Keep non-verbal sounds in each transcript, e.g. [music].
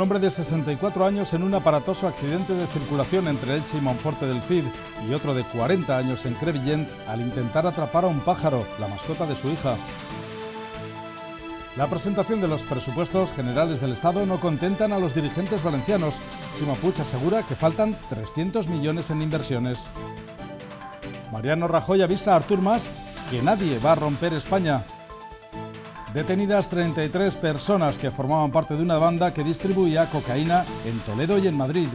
hombre de 64 años en un aparatoso accidente de circulación entre Elche y Monforte del Cid y otro de 40 años en Crevillent al intentar atrapar a un pájaro, la mascota de su hija. La presentación de los presupuestos generales del Estado no contentan a los dirigentes valencianos. Simapuch asegura que faltan 300 millones en inversiones. Mariano Rajoy avisa a Artur Mas que nadie va a romper España. Detenidas 33 personas que formaban parte de una banda que distribuía cocaína en Toledo y en Madrid.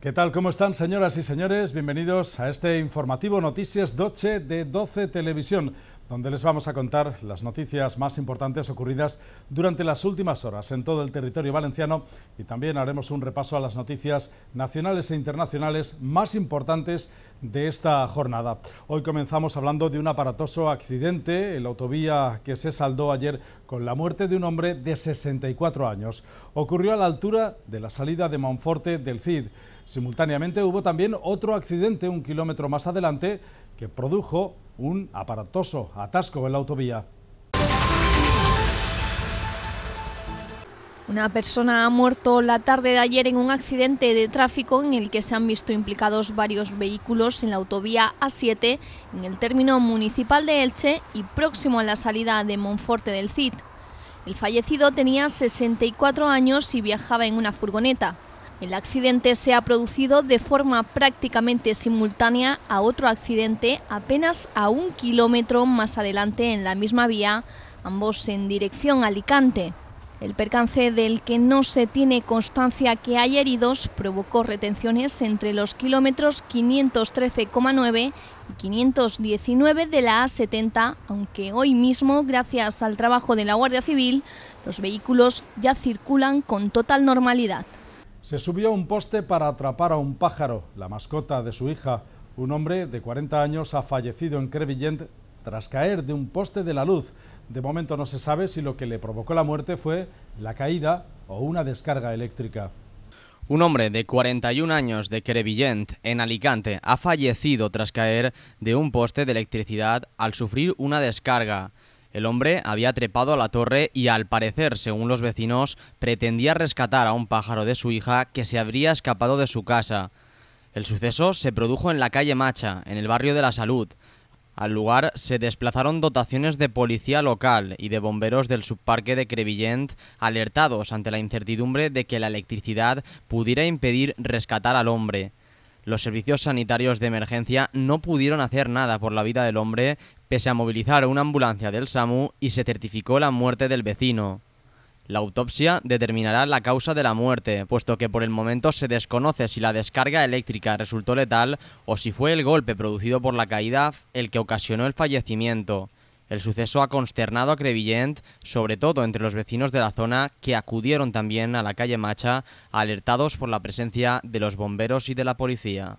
¿Qué tal? ¿Cómo están, señoras y señores? Bienvenidos a este informativo Noticias Doche de 12 Televisión donde les vamos a contar las noticias más importantes ocurridas durante las últimas horas en todo el territorio valenciano y también haremos un repaso a las noticias nacionales e internacionales más importantes de esta jornada. Hoy comenzamos hablando de un aparatoso accidente en la autovía que se saldó ayer con la muerte de un hombre de 64 años. Ocurrió a la altura de la salida de Monforte del CID. Simultáneamente hubo también otro accidente un kilómetro más adelante que produjo un aparatoso atasco en la autovía. Una persona ha muerto la tarde de ayer en un accidente de tráfico en el que se han visto implicados varios vehículos en la autovía A7, en el término municipal de Elche y próximo a la salida de Monforte del Cid. El fallecido tenía 64 años y viajaba en una furgoneta. El accidente se ha producido de forma prácticamente simultánea a otro accidente apenas a un kilómetro más adelante en la misma vía, ambos en dirección a Alicante. El percance del que no se tiene constancia que haya heridos provocó retenciones entre los kilómetros 513,9 y 519 de la A70, aunque hoy mismo, gracias al trabajo de la Guardia Civil, los vehículos ya circulan con total normalidad. Se subió a un poste para atrapar a un pájaro, la mascota de su hija. Un hombre de 40 años ha fallecido en Crevillent tras caer de un poste de la luz. De momento no se sabe si lo que le provocó la muerte fue la caída o una descarga eléctrica. Un hombre de 41 años de Crevillent, en Alicante, ha fallecido tras caer de un poste de electricidad al sufrir una descarga. El hombre había trepado a la torre y al parecer, según los vecinos, pretendía rescatar a un pájaro de su hija que se habría escapado de su casa. El suceso se produjo en la calle Macha, en el barrio de la Salud. Al lugar se desplazaron dotaciones de policía local y de bomberos del subparque de Crevillent, alertados ante la incertidumbre de que la electricidad pudiera impedir rescatar al hombre. Los servicios sanitarios de emergencia no pudieron hacer nada por la vida del hombre pese a movilizar una ambulancia del SAMU y se certificó la muerte del vecino. La autopsia determinará la causa de la muerte, puesto que por el momento se desconoce si la descarga eléctrica resultó letal o si fue el golpe producido por la caída el que ocasionó el fallecimiento. El suceso ha consternado a Crevillent, sobre todo entre los vecinos de la zona que acudieron también a la calle Macha, alertados por la presencia de los bomberos y de la policía.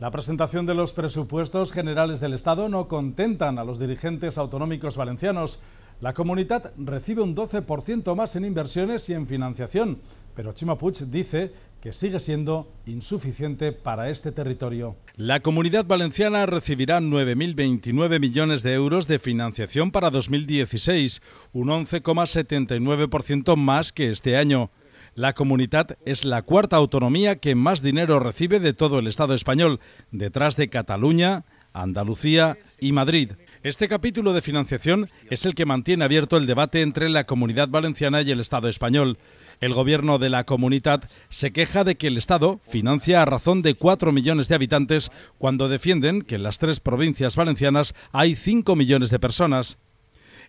La presentación de los presupuestos generales del Estado no contentan a los dirigentes autonómicos valencianos. La comunidad recibe un 12% más en inversiones y en financiación, pero Chimapuch dice que sigue siendo insuficiente para este territorio. La comunidad valenciana recibirá 9.029 millones de euros de financiación para 2016, un 11,79% más que este año. La Comunidad es la cuarta autonomía que más dinero recibe de todo el Estado español, detrás de Cataluña, Andalucía y Madrid. Este capítulo de financiación es el que mantiene abierto el debate entre la comunidad valenciana y el Estado español. El gobierno de la Comunidad se queja de que el Estado financia a razón de 4 millones de habitantes cuando defienden que en las tres provincias valencianas hay 5 millones de personas.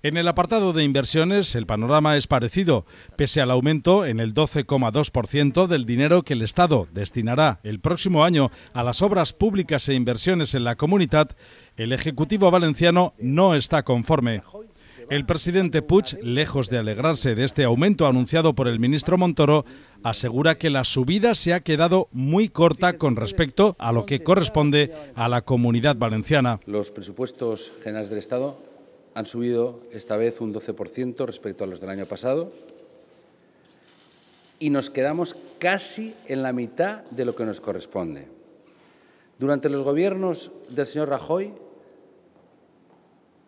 En el apartado de inversiones, el panorama es parecido, pese al aumento en el 12,2% del dinero que el Estado destinará el próximo año a las obras públicas e inversiones en la comunidad, el Ejecutivo valenciano no está conforme. El presidente Puig, lejos de alegrarse de este aumento anunciado por el ministro Montoro, asegura que la subida se ha quedado muy corta con respecto a lo que corresponde a la comunidad valenciana. Los presupuestos generales del Estado han subido esta vez un 12% respecto a los del año pasado y nos quedamos casi en la mitad de lo que nos corresponde. Durante los gobiernos del señor Rajoy,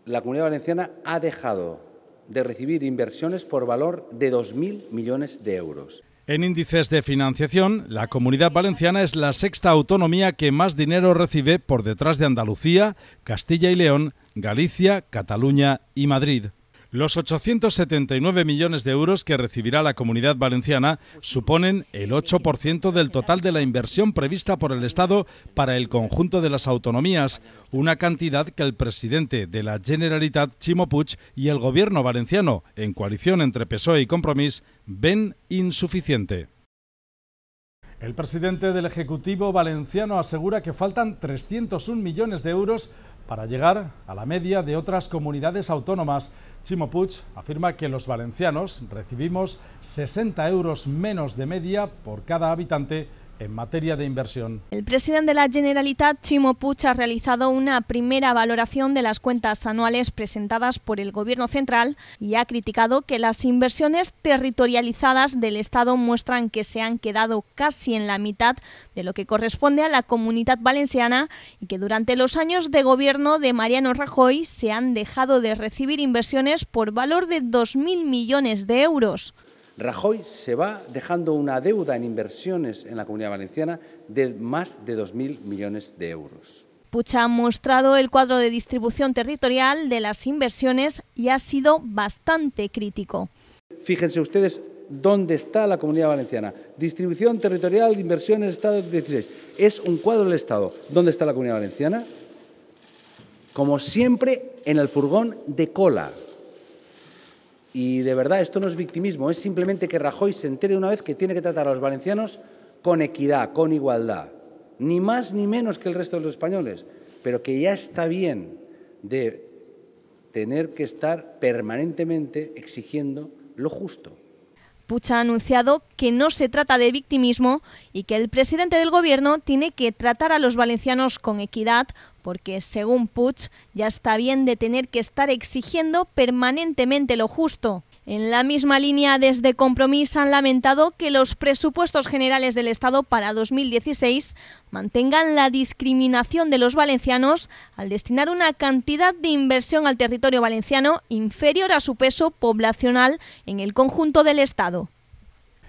la comunidad valenciana ha dejado de recibir inversiones por valor de 2.000 millones de euros. En índices de financiación, la comunidad valenciana es la sexta autonomía que más dinero recibe por detrás de Andalucía, Castilla y León, Galicia, Cataluña y Madrid. Los 879 millones de euros que recibirá la comunidad valenciana suponen el 8% del total de la inversión prevista por el Estado para el conjunto de las autonomías, una cantidad que el presidente de la Generalitat, Chimo Puig, y el gobierno valenciano, en coalición entre PSOE y Compromís, ven insuficiente. El presidente del Ejecutivo valenciano asegura que faltan 301 millones de euros para llegar a la media de otras comunidades autónomas. Chimo afirma que los valencianos recibimos 60 euros menos de media por cada habitante materia de inversión. El presidente de la Generalitat, Chimo Puig, ha realizado una primera valoración de las cuentas anuales presentadas por el Gobierno central y ha criticado que las inversiones territorializadas del Estado muestran que se han quedado casi en la mitad de lo que corresponde a la comunidad valenciana y que durante los años de gobierno de Mariano Rajoy se han dejado de recibir inversiones por valor de 2.000 millones de euros. Rajoy se va dejando una deuda en inversiones en la Comunidad Valenciana de más de 2.000 millones de euros. Pucha ha mostrado el cuadro de distribución territorial de las inversiones y ha sido bastante crítico. Fíjense ustedes dónde está la comunidad valenciana. Distribución territorial de inversiones Estado 16. Es un cuadro del Estado. ¿Dónde está la comunidad valenciana? Como siempre, en el furgón de cola. Y de verdad, esto no es victimismo, es simplemente que Rajoy se entere una vez que tiene que tratar a los valencianos con equidad, con igualdad, ni más ni menos que el resto de los españoles, pero que ya está bien de tener que estar permanentemente exigiendo lo justo. Puig ha anunciado que no se trata de victimismo y que el presidente del gobierno tiene que tratar a los valencianos con equidad porque, según Puig, ya está bien de tener que estar exigiendo permanentemente lo justo. En la misma línea, desde Compromís han lamentado que los presupuestos generales del Estado para 2016 mantengan la discriminación de los valencianos al destinar una cantidad de inversión al territorio valenciano inferior a su peso poblacional en el conjunto del Estado.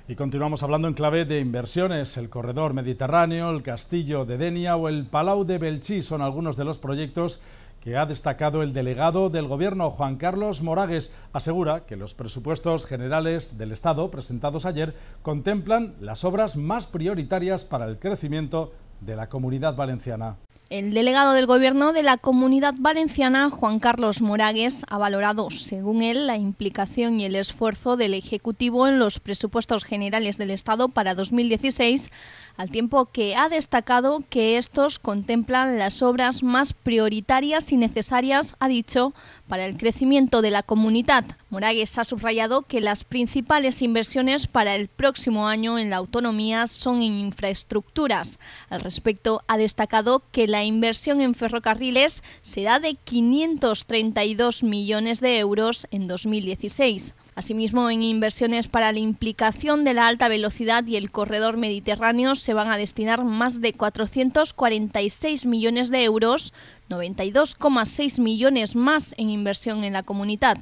Y continuamos hablando en clave de inversiones. El corredor mediterráneo, el castillo de Denia o el Palau de Belchí son algunos de los proyectos que ha destacado el delegado del Gobierno, Juan Carlos Moragues, asegura que los presupuestos generales del Estado presentados ayer contemplan las obras más prioritarias para el crecimiento de la comunidad valenciana. El delegado del Gobierno de la Comunidad Valenciana, Juan Carlos Moragues, ha valorado, según él, la implicación y el esfuerzo del Ejecutivo en los presupuestos generales del Estado para 2016 al tiempo que ha destacado que estos contemplan las obras más prioritarias y necesarias, ha dicho, para el crecimiento de la comunidad. Moragues ha subrayado que las principales inversiones para el próximo año en la autonomía son en infraestructuras. Al respecto, ha destacado que la inversión en ferrocarriles será de 532 millones de euros en 2016. Asimismo, en inversiones para la implicación de la alta velocidad y el corredor mediterráneo se van a destinar más de 446 millones de euros, 92,6 millones más en inversión en la comunidad.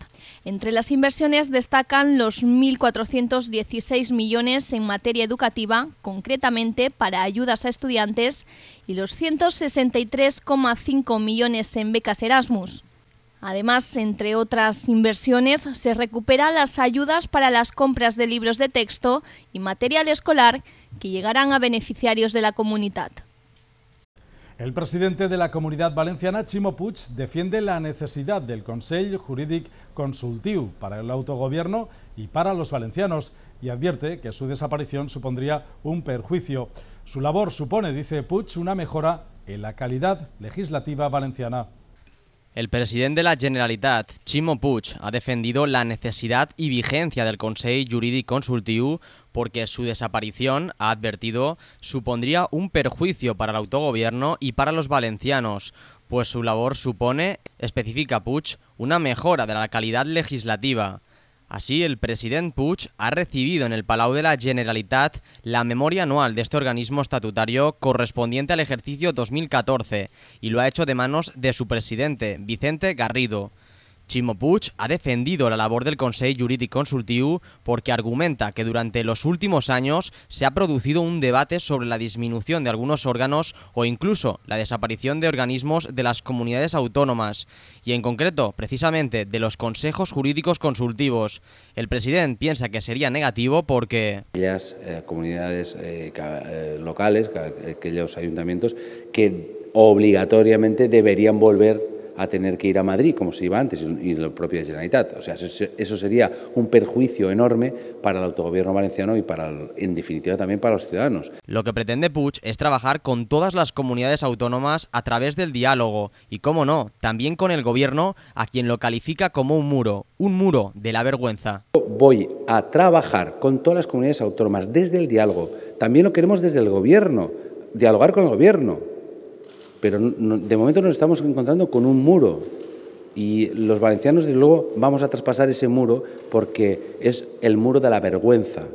Entre las inversiones destacan los 1.416 millones en materia educativa, concretamente para ayudas a estudiantes, y los 163,5 millones en becas Erasmus. Además, entre otras inversiones, se recuperan las ayudas para las compras de libros de texto y material escolar que llegarán a beneficiarios de la comunidad. El presidente de la Comunidad Valenciana, Chimo Puig, defiende la necesidad del Consejo Jurídico Consultivo para el autogobierno y para los valencianos y advierte que su desaparición supondría un perjuicio. Su labor supone, dice Puig, una mejora en la calidad legislativa valenciana. El presidente de la Generalitat, Chimo Puig, ha defendido la necesidad y vigencia del Consejo Jurídico Consultivo porque su desaparición, ha advertido, supondría un perjuicio para el autogobierno y para los valencianos, pues su labor supone, especifica Puig, una mejora de la calidad legislativa. Así, el presidente Puig ha recibido en el Palau de la Generalitat la memoria anual de este organismo estatutario correspondiente al ejercicio 2014 y lo ha hecho de manos de su presidente, Vicente Garrido. Chimo Puig ha defendido la labor del Consejo Jurídico Consultivo porque argumenta que durante los últimos años se ha producido un debate sobre la disminución de algunos órganos o incluso la desaparición de organismos de las comunidades autónomas y en concreto precisamente de los consejos jurídicos consultivos. El presidente piensa que sería negativo porque... Aquellas eh, comunidades eh, eh, locales, aquellos ayuntamientos que obligatoriamente deberían volver a tener que ir a Madrid, como se iba antes, y lo propio de Generalitat. O sea, eso, sería un perjuicio enorme para el autogobierno valenciano y para, en definitiva, también para los ciudadanos. Lo que pretende Puig es trabajar con todas las comunidades autónomas a través del diálogo y, como no, también con el gobierno, a quien lo califica como un muro, un muro de la vergüenza. Voy a trabajar con todas las comunidades autónomas desde el diálogo. También lo queremos desde el gobierno, dialogar con el gobierno pero de momento nos estamos encontrando con un muro y los valencianos, desde luego, vamos a traspasar ese muro porque es el muro de la vergüenza,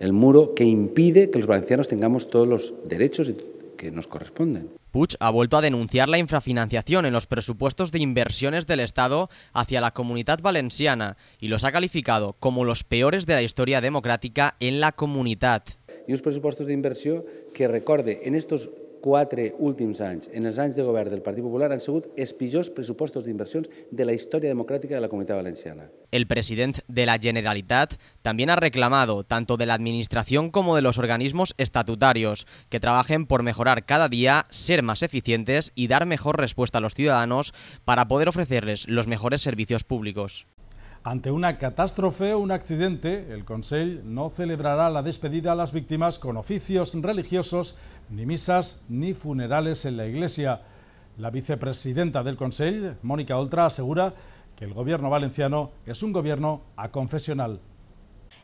el muro que impide que los valencianos tengamos todos los derechos que nos corresponden. Puig ha vuelto a denunciar la infrafinanciación en los presupuestos de inversiones del Estado hacia la comunidad valenciana y los ha calificado como los peores de la historia democrática en la comunidad. Y los presupuestos de inversión que, recorde, en estos Cuatro últimos años, en els anys de govern del Partido Popular, han los els presupuestos de inversión de la historia democrática de la Comunidad Valenciana. El presidente de la Generalitat también ha reclamado, tanto de la Administración como de los organismos estatutarios, que trabajen por mejorar cada día, ser más eficientes y dar mejor respuesta a los ciudadanos para poder ofrecerles los mejores servicios públicos. Ante una catástrofe o un accidente, el Consejo no celebrará la despedida a las víctimas con oficios religiosos, ni misas, ni funerales en la iglesia. La vicepresidenta del Consejo, Mónica Oltra, asegura que el gobierno valenciano es un gobierno aconfesional.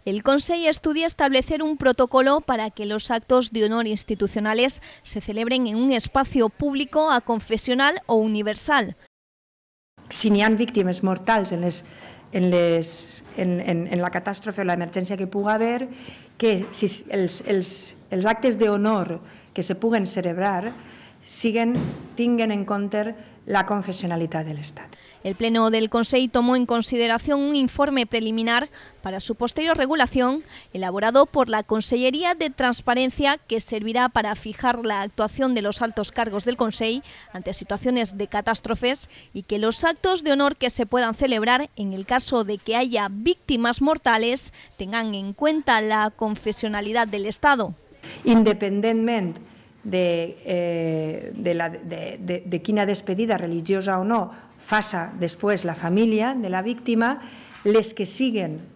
El Consejo estudia establecer un protocolo para que los actos de honor institucionales se celebren en un espacio público, aconfesional o universal. Si en en, les, en, en, en la catàstrofe o l'emergència que puga haver, que si els, els, els actes d'honor que se puguen celebrar siguen, tinguen en compte la confessionalitat de l'Estat. El Pleno del Consejo tomó en consideración un informe preliminar para su posterior regulación, elaborado por la Consellería de Transparencia, que servirá para fijar la actuación de los altos cargos del Consejo ante situaciones de catástrofes y que los actos de honor que se puedan celebrar en el caso de que haya víctimas mortales tengan en cuenta la confesionalidad del Estado. Independientemente de, eh, de, la, de quina despedida religiosa o no FASA, después la familia de la víctima, les que siguen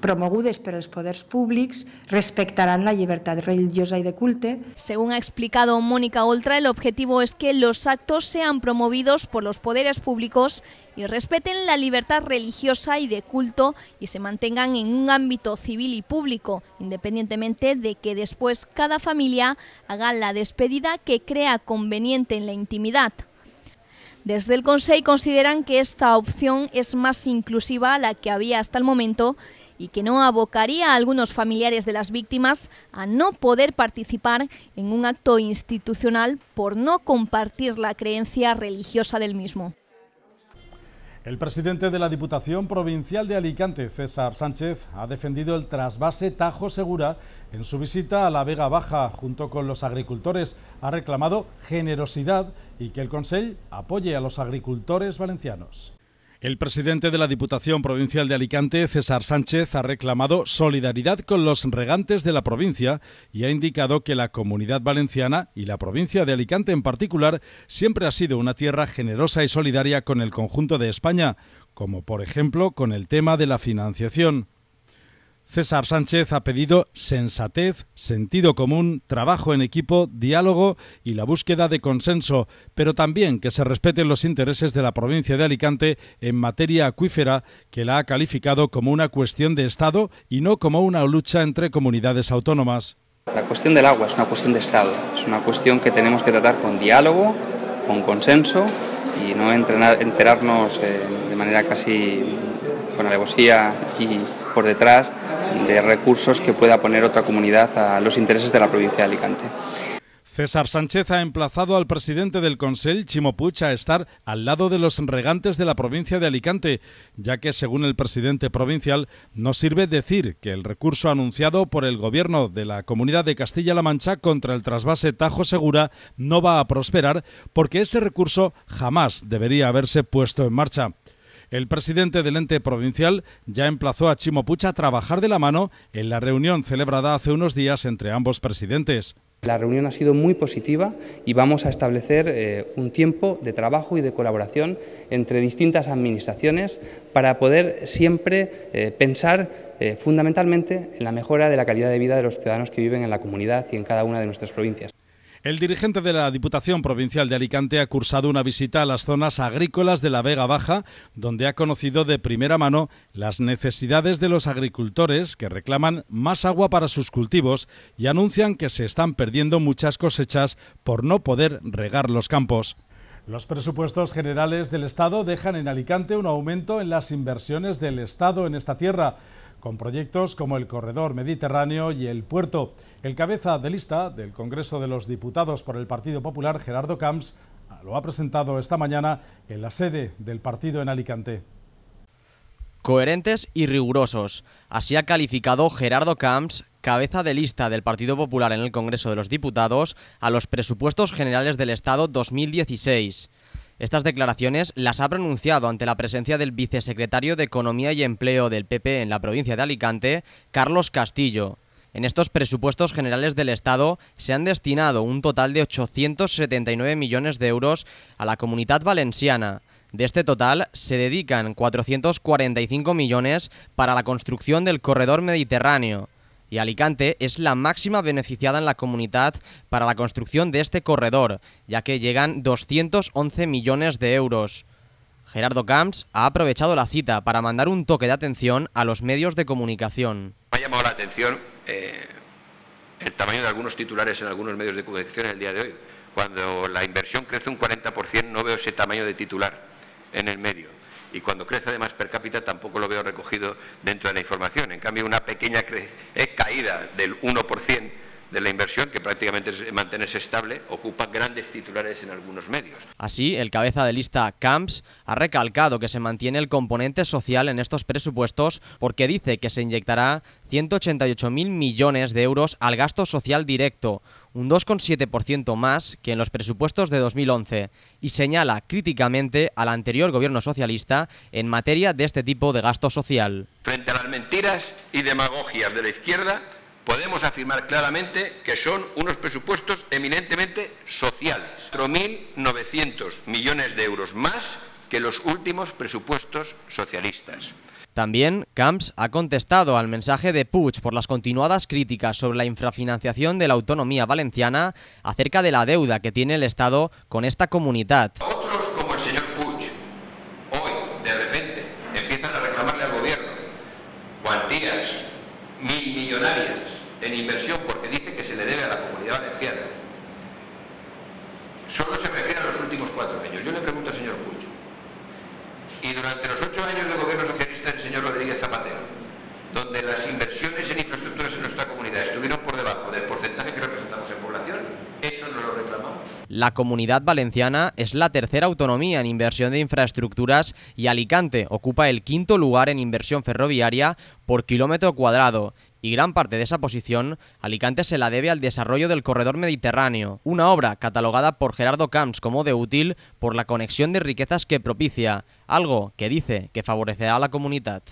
promogudes por los poderes públicos respetarán la libertad religiosa y de culto. Según ha explicado Mónica Oltra, el objetivo es que los actos sean promovidos por los poderes públicos y respeten la libertad religiosa y de culto y se mantengan en un ámbito civil y público, independientemente de que después cada familia haga la despedida que crea conveniente en la intimidad. Desde el Consejo consideran que esta opción es más inclusiva a la que había hasta el momento y que no abocaría a algunos familiares de las víctimas a no poder participar en un acto institucional por no compartir la creencia religiosa del mismo. El presidente de la Diputación Provincial de Alicante, César Sánchez, ha defendido el trasvase Tajo Segura en su visita a la Vega Baja junto con los agricultores. Ha reclamado generosidad y que el Consejo apoye a los agricultores valencianos. El presidente de la Diputación Provincial de Alicante, César Sánchez, ha reclamado solidaridad con los regantes de la provincia y ha indicado que la comunidad valenciana y la provincia de Alicante en particular siempre ha sido una tierra generosa y solidaria con el conjunto de España, como por ejemplo con el tema de la financiación. César Sánchez ha pedido sensatez, sentido común, trabajo en equipo, diálogo y la búsqueda de consenso, pero también que se respeten los intereses de la provincia de Alicante en materia acuífera, que la ha calificado como una cuestión de Estado y no como una lucha entre comunidades autónomas. La cuestión del agua es una cuestión de Estado, es una cuestión que tenemos que tratar con diálogo, con consenso y no enterarnos eh, de manera casi con alevosía y por detrás de recursos que pueda poner otra comunidad a los intereses de la provincia de Alicante. César Sánchez ha emplazado al presidente del Consell, Chimo a estar al lado de los regantes de la provincia de Alicante, ya que, según el presidente provincial, no sirve decir que el recurso anunciado por el gobierno de la Comunidad de Castilla-La Mancha contra el trasvase Tajo Segura no va a prosperar, porque ese recurso jamás debería haberse puesto en marcha. El presidente del ente provincial ya emplazó a Chimo Pucha a trabajar de la mano en la reunión celebrada hace unos días entre ambos presidentes. La reunión ha sido muy positiva y vamos a establecer eh, un tiempo de trabajo y de colaboración entre distintas administraciones para poder siempre eh, pensar eh, fundamentalmente en la mejora de la calidad de vida de los ciudadanos que viven en la comunidad y en cada una de nuestras provincias. El dirigente de la Diputación Provincial de Alicante ha cursado una visita a las zonas agrícolas de la Vega Baja, donde ha conocido de primera mano las necesidades de los agricultores que reclaman más agua para sus cultivos y anuncian que se están perdiendo muchas cosechas por no poder regar los campos. Los presupuestos generales del Estado dejan en Alicante un aumento en las inversiones del Estado en esta tierra con proyectos como el Corredor Mediterráneo y el Puerto. El cabeza de lista del Congreso de los Diputados por el Partido Popular, Gerardo Camps, lo ha presentado esta mañana en la sede del partido en Alicante. Coherentes y rigurosos. Así ha calificado Gerardo Camps, cabeza de lista del Partido Popular en el Congreso de los Diputados, a los presupuestos generales del Estado 2016. Estas declaraciones las ha pronunciado ante la presencia del vicesecretario de Economía y Empleo del PP en la provincia de Alicante, Carlos Castillo. En estos presupuestos generales del Estado se han destinado un total de 879 millones de euros a la comunidad valenciana. De este total se dedican 445 millones para la construcción del corredor mediterráneo, y Alicante es la máxima beneficiada en la comunidad para la construcción de este corredor, ya que llegan 211 millones de euros. Gerardo Camps ha aprovechado la cita para mandar un toque de atención a los medios de comunicación. Me ha llamado la atención eh, el tamaño de algunos titulares en algunos medios de comunicación el día de hoy. Cuando la inversión crece un 40%, no veo ese tamaño de titular en el medio y cuando crece además per cápita tampoco lo veo recogido dentro de la información. En cambio, una pequeña caída del 1% de la inversión, que prácticamente es mantenerse estable, ocupa grandes titulares en algunos medios. Así, el cabeza de lista Camps ha recalcado que se mantiene el componente social en estos presupuestos porque dice que se inyectará 188.000 millones de euros al gasto social directo, un 2,7% más que en los presupuestos de 2011, y señala críticamente al anterior gobierno socialista en materia de este tipo de gasto social. Frente a las mentiras y demagogias de la izquierda, podemos afirmar claramente que son unos presupuestos eminentemente sociales, 4.900 millones de euros más que los últimos presupuestos socialistas. También, Camps ha contestado al mensaje de Puig por las continuadas críticas sobre la infrafinanciación de la autonomía valenciana acerca de la deuda que tiene el Estado con esta comunidad. en inversión porque dice que se le debe a la comunidad valenciana, solo se refiere a los últimos cuatro años. Yo le pregunto al señor Pucho, y durante los ocho años del gobierno socialista del señor Rodríguez Zapatero, donde las inversiones en infraestructuras en nuestra comunidad estuvieron por debajo del porcentaje que representamos en población, eso no lo reclamamos. La comunidad valenciana es la tercera autonomía en inversión de infraestructuras y Alicante ocupa el quinto lugar en inversión ferroviaria por kilómetro cuadrado y gran parte de esa posición Alicante se la debe al desarrollo del corredor mediterráneo, una obra catalogada por Gerardo Camps como de útil por la conexión de riquezas que propicia, algo que dice que favorecerá a la comunidad.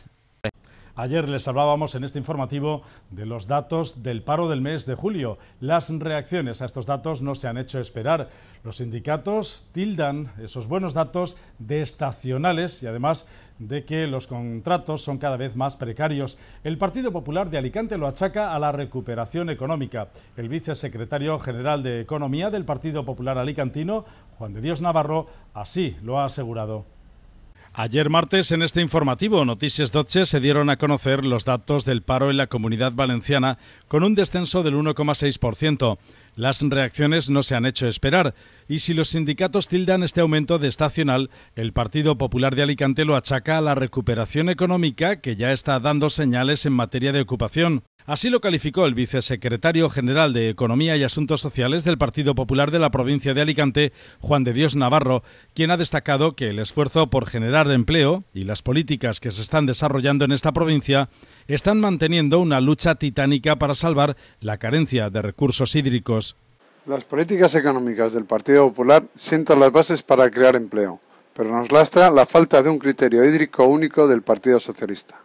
Ayer les hablábamos en este informativo de los datos del paro del mes de julio. Las reacciones a estos datos no se han hecho esperar. Los sindicatos tildan esos buenos datos de estacionales y además de que los contratos son cada vez más precarios. El Partido Popular de Alicante lo achaca a la recuperación económica. El vicesecretario general de Economía del Partido Popular Alicantino, Juan de Dios Navarro, así lo ha asegurado. Ayer martes, en este informativo Noticias Doce se dieron a conocer los datos del paro en la comunidad valenciana, con un descenso del 1,6%. Las reacciones no se han hecho esperar y si los sindicatos tildan este aumento de estacional, el Partido Popular de Alicante lo achaca a la recuperación económica que ya está dando señales en materia de ocupación. Así lo calificó el vicesecretario general de Economía y Asuntos Sociales del Partido Popular de la provincia de Alicante, Juan de Dios Navarro, quien ha destacado que el esfuerzo por generar empleo y las políticas que se están desarrollando en esta provincia están manteniendo una lucha titánica para salvar la carencia de recursos hídricos. Las políticas económicas del Partido Popular sientan las bases para crear empleo, pero nos lastra la falta de un criterio hídrico único del Partido Socialista.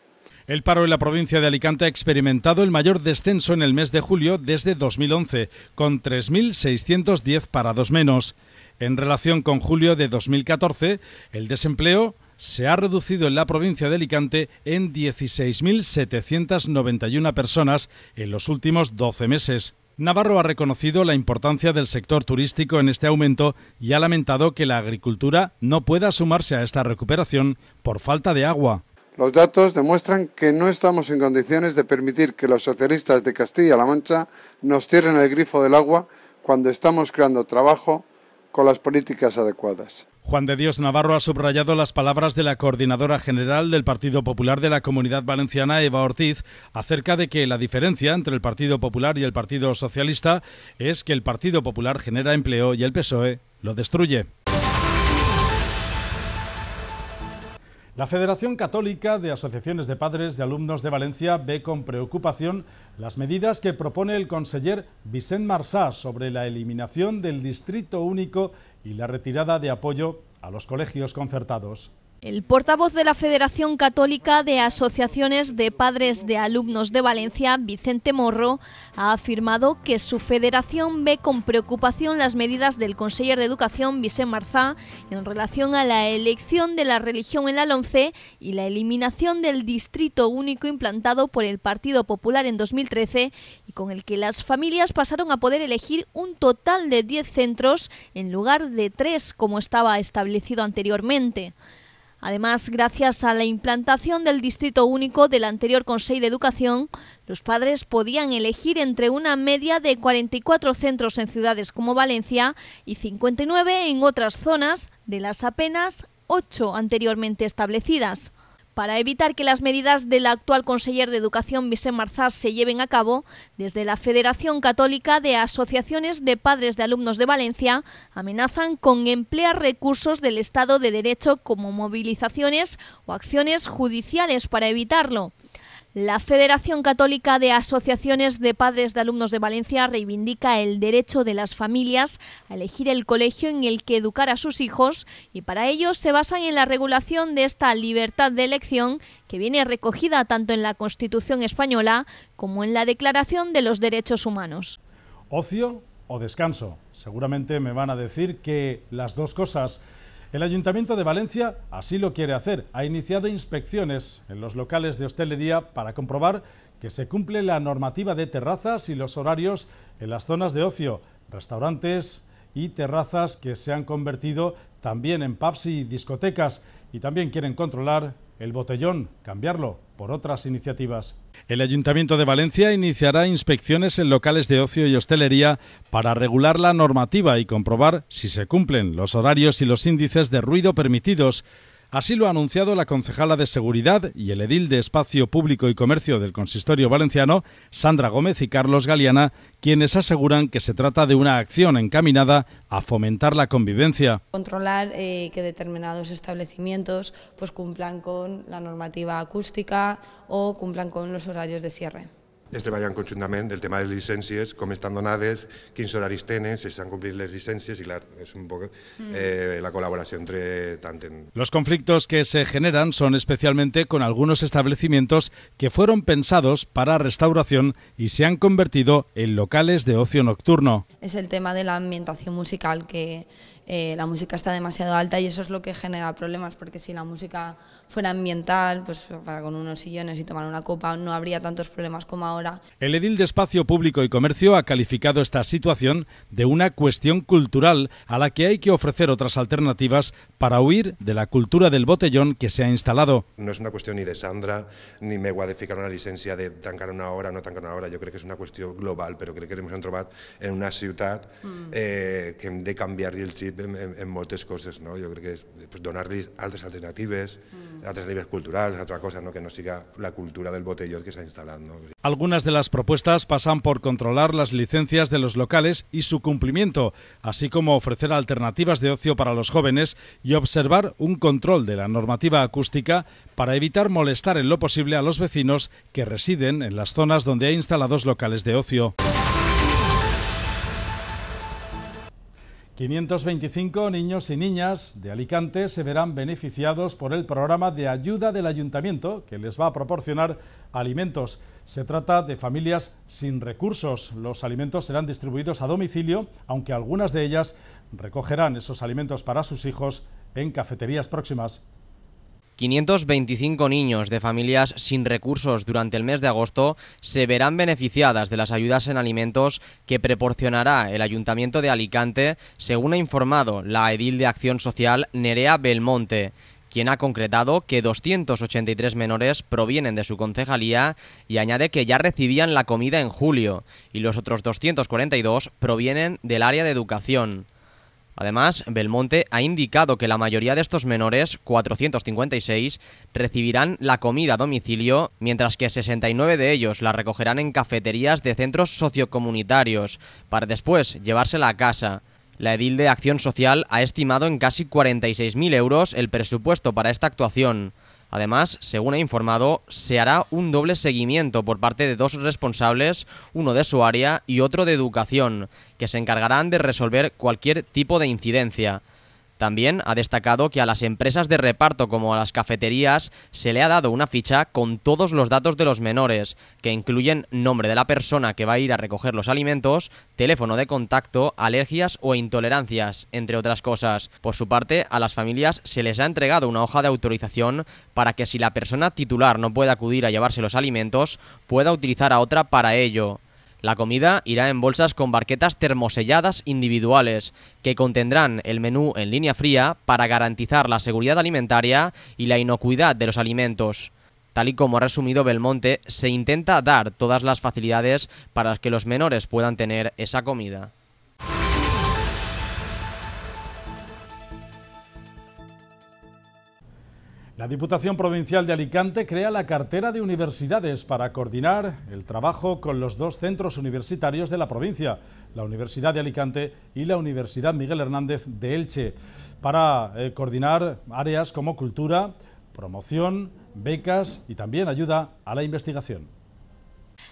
El paro en la provincia de Alicante ha experimentado el mayor descenso en el mes de julio desde 2011, con 3.610 parados menos. En relación con julio de 2014, el desempleo se ha reducido en la provincia de Alicante en 16.791 personas en los últimos 12 meses. Navarro ha reconocido la importancia del sector turístico en este aumento y ha lamentado que la agricultura no pueda sumarse a esta recuperación por falta de agua. Los datos demuestran que no estamos en condiciones de permitir que los socialistas de Castilla-La Mancha nos cierren el grifo del agua cuando estamos creando trabajo con las políticas adecuadas. Juan de Dios Navarro ha subrayado las palabras de la coordinadora general del Partido Popular de la Comunidad Valenciana, Eva Ortiz, acerca de que la diferencia entre el Partido Popular y el Partido Socialista es que el Partido Popular genera empleo y el PSOE lo destruye. La Federación Católica de Asociaciones de Padres de Alumnos de Valencia ve con preocupación las medidas que propone el conseller Vicent Marsá sobre la eliminación del distrito único y la retirada de apoyo a los colegios concertados. El portavoz de la Federación Católica de Asociaciones de Padres de Alumnos de Valencia, Vicente Morro, ha afirmado que su federación ve con preocupación las medidas del conseller de Educación, Vicente Marzá, en relación a la elección de la religión en la LONCE y la eliminación del distrito único implantado por el Partido Popular en 2013 y con el que las familias pasaron a poder elegir un total de 10 centros en lugar de 3 como estaba establecido anteriormente. Además, gracias a la implantación del Distrito Único del anterior Consejo de Educación, los padres podían elegir entre una media de 44 centros en ciudades como Valencia y 59 en otras zonas, de las apenas 8 anteriormente establecidas. Para evitar que las medidas del actual conseller de Educación, Vicente Marzás, se lleven a cabo, desde la Federación Católica de Asociaciones de Padres de Alumnos de Valencia amenazan con emplear recursos del Estado de Derecho como movilizaciones o acciones judiciales para evitarlo. La Federación Católica de Asociaciones de Padres de Alumnos de Valencia reivindica el derecho de las familias a elegir el colegio en el que educar a sus hijos y para ello se basan en la regulación de esta libertad de elección que viene recogida tanto en la Constitución española como en la Declaración de los Derechos Humanos. Ocio o descanso. Seguramente me van a decir que las dos cosas el Ayuntamiento de Valencia así lo quiere hacer. Ha iniciado inspecciones en los locales de hostelería para comprobar que se cumple la normativa de terrazas y los horarios en las zonas de ocio, restaurantes y terrazas que se han convertido también en pubs y discotecas y también quieren controlar el botellón, cambiarlo por otras iniciativas. El Ayuntamiento de Valencia iniciará inspecciones en locales de ocio y hostelería para regular la normativa y comprobar si se cumplen los horarios y los índices de ruido permitidos. Así lo ha anunciado la concejala de Seguridad y el edil de Espacio Público y Comercio del Consistorio Valenciano, Sandra Gómez y Carlos Galeana, quienes aseguran que se trata de una acción encaminada a fomentar la convivencia. Controlar eh, que determinados establecimientos pues, cumplan con la normativa acústica o cumplan con los horarios de cierre es este treballant conjuntament del tema de licencias... ...como están donades, quins horaris tenes... si han cumplido las licencias... y claro, es un poco mm. eh, la colaboración entre tantos. Los conflictos que se generan son especialmente con algunos establecimientos que fueron pensados para restauración y se han convertido en locales de ocio nocturno. Es el tema de la ambientación musical que eh, la música está demasiado alta y eso es lo que genera problemas, porque si la música fuera ambiental, pues para con unos sillones y tomar una copa no habría tantos problemas como ahora el edil de Espacio Público y Comercio ha calificado esta situación de una cuestión cultural a la que hay que ofrecer otras alternativas para huir de la cultura del botellón que se ha instalado. No es una cuestión ni de Sandra, ni me dedicar una licencia de tancar una hora, no tancar una hora. yo creo que es una cuestión global, pero creo que queremos entrar en una ciudad mm. eh, que de cambiar el chip en, en, cosas, yo creo No? Yo creo que es pues, donar alternativas, alternativas culturales, mm. culturales, cosa, no? que no siga la cultura del botellón que se ha instalado. Algunas de las propuestas pasan por controlar las licencias de los locales y su cumplimiento, así como ofrecer alternativas de ocio para los jóvenes y observar un control de la normativa acústica para evitar molestar en lo posible a los vecinos que residen en las zonas donde hay instalados locales de ocio. 525 niños y niñas de Alicante se verán beneficiados por el programa de ayuda del ayuntamiento que les va a proporcionar alimentos. Se trata de familias sin recursos. Los alimentos serán distribuidos a domicilio, aunque algunas de ellas recogerán esos alimentos para sus hijos en cafeterías próximas. 525 niños de familias sin recursos durante el mes de agosto se verán beneficiadas de las ayudas en alimentos que proporcionará el Ayuntamiento de Alicante, según ha informado la edil de Acción Social Nerea Belmonte quien ha concretado que 283 menores provienen de su concejalía y añade que ya recibían la comida en julio y los otros 242 provienen del área de educación. Además, Belmonte ha indicado que la mayoría de estos menores, 456, recibirán la comida a domicilio, mientras que 69 de ellos la recogerán en cafeterías de centros sociocomunitarios, para después llevársela a casa. La edil de Acción Social ha estimado en casi 46.000 euros el presupuesto para esta actuación. Además, según ha informado, se hará un doble seguimiento por parte de dos responsables, uno de su área y otro de educación, que se encargarán de resolver cualquier tipo de incidencia. También ha destacado que a las empresas de reparto como a las cafeterías se le ha dado una ficha con todos los datos de los menores, que incluyen nombre de la persona que va a ir a recoger los alimentos, teléfono de contacto, alergias o intolerancias, entre otras cosas. Por su parte, a las familias se les ha entregado una hoja de autorización para que si la persona titular no puede acudir a llevarse los alimentos, pueda utilizar a otra para ello. La comida irá en bolsas con barquetas termoselladas individuales, que contendrán el menú en línea fría para garantizar la seguridad alimentaria y la inocuidad de los alimentos. Tal y como ha resumido Belmonte, se intenta dar todas las facilidades para que los menores puedan tener esa comida. La Diputación Provincial de Alicante crea la cartera de universidades para coordinar el trabajo con los dos centros universitarios de la provincia, la Universidad de Alicante y la Universidad Miguel Hernández de Elche, para eh, coordinar áreas como cultura, promoción, becas y también ayuda a la investigación.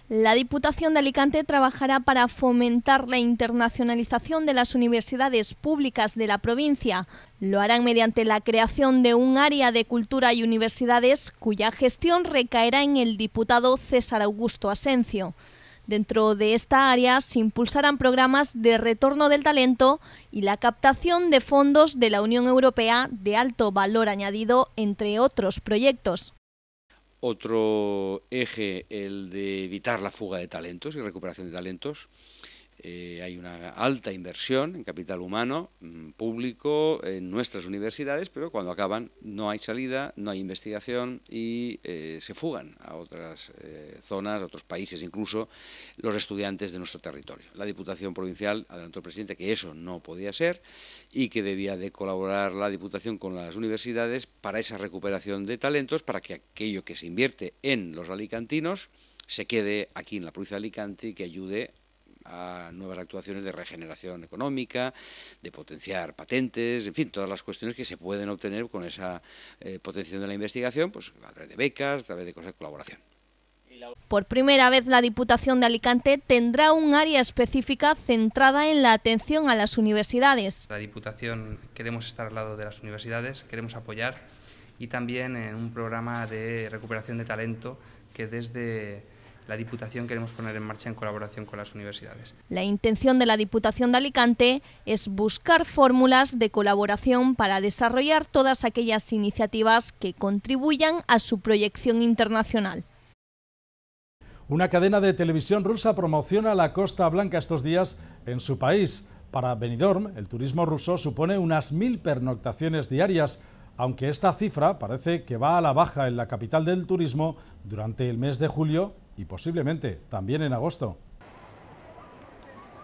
La Diputación de Alicante trabajará para fomentar la internacionalización de las universidades públicas de la provincia. Lo harán mediante la creación de un área de cultura y universidades cuya gestión recaerá en el diputado César Augusto Asencio. Dentro de esta área se impulsarán programas de retorno del talento y la captación de fondos de la Unión Europea de alto valor añadido, entre otros proyectos. Otro eje, el de evitar la fuga de talentos y recuperación de talentos. Eh, hay una alta inversión en capital humano mm, público en nuestras universidades, pero cuando acaban no hay salida, no hay investigación y eh, se fugan a otras eh, zonas, a otros países, incluso los estudiantes de nuestro territorio. La Diputación Provincial adelantó al presidente que eso no podía ser y que debía de colaborar la Diputación con las universidades para esa recuperación de talentos, para que aquello que se invierte en los alicantinos se quede aquí en la provincia de Alicante y que ayude a nuevas actuaciones de regeneración económica, de potenciar patentes, en fin, todas las cuestiones que se pueden obtener con esa eh, potenciación de la investigación, pues a través de becas, a través de cosas de colaboración. Por primera vez la Diputación de Alicante tendrá un área específica centrada en la atención a las universidades. La Diputación queremos estar al lado de las universidades, queremos apoyar y también en un programa de recuperación de talento que desde la Diputación queremos poner en marcha en colaboración con las universidades. La intención de la Diputación de Alicante es buscar fórmulas de colaboración para desarrollar todas aquellas iniciativas que contribuyan a su proyección internacional. Una cadena de televisión rusa promociona la Costa Blanca estos días en su país. Para Benidorm, el turismo ruso supone unas mil pernoctaciones diarias, aunque esta cifra parece que va a la baja en la capital del turismo durante el mes de julio y posiblemente también en agosto.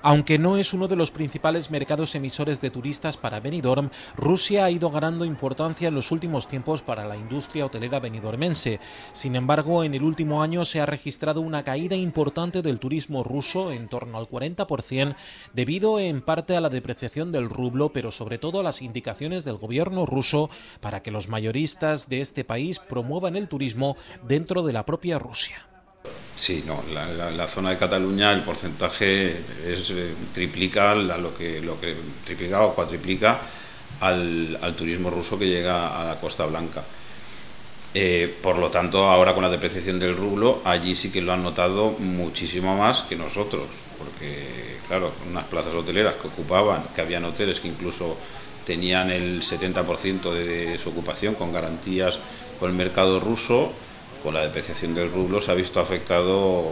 Aunque no es uno de los principales mercados emisores de turistas para Benidorm, Rusia ha ido ganando importancia en los últimos tiempos para la industria hotelera benidormense. Sin embargo, en el último año se ha registrado una caída importante del turismo ruso, en torno al 40%, debido en parte a la depreciación del rublo, pero sobre todo a las indicaciones del gobierno ruso para que los mayoristas de este país promuevan el turismo dentro de la propia Rusia. Sí, no, la, zona de Cataluña el porcentaje es eh, triplica lo que lo que triplica o cuatriplica al, turismo ruso que llega a la Costa Blanca. Eh, por lo tanto, ahora con la depreciación del rublo, allí sí que lo han notado muchísimo más que nosotros, porque claro, unas plazas hoteleras que ocupaban, que habían hoteles que incluso tenían el 70% de su ocupación con garantías con el mercado ruso, con la depreciación del rublo se ha visto afectado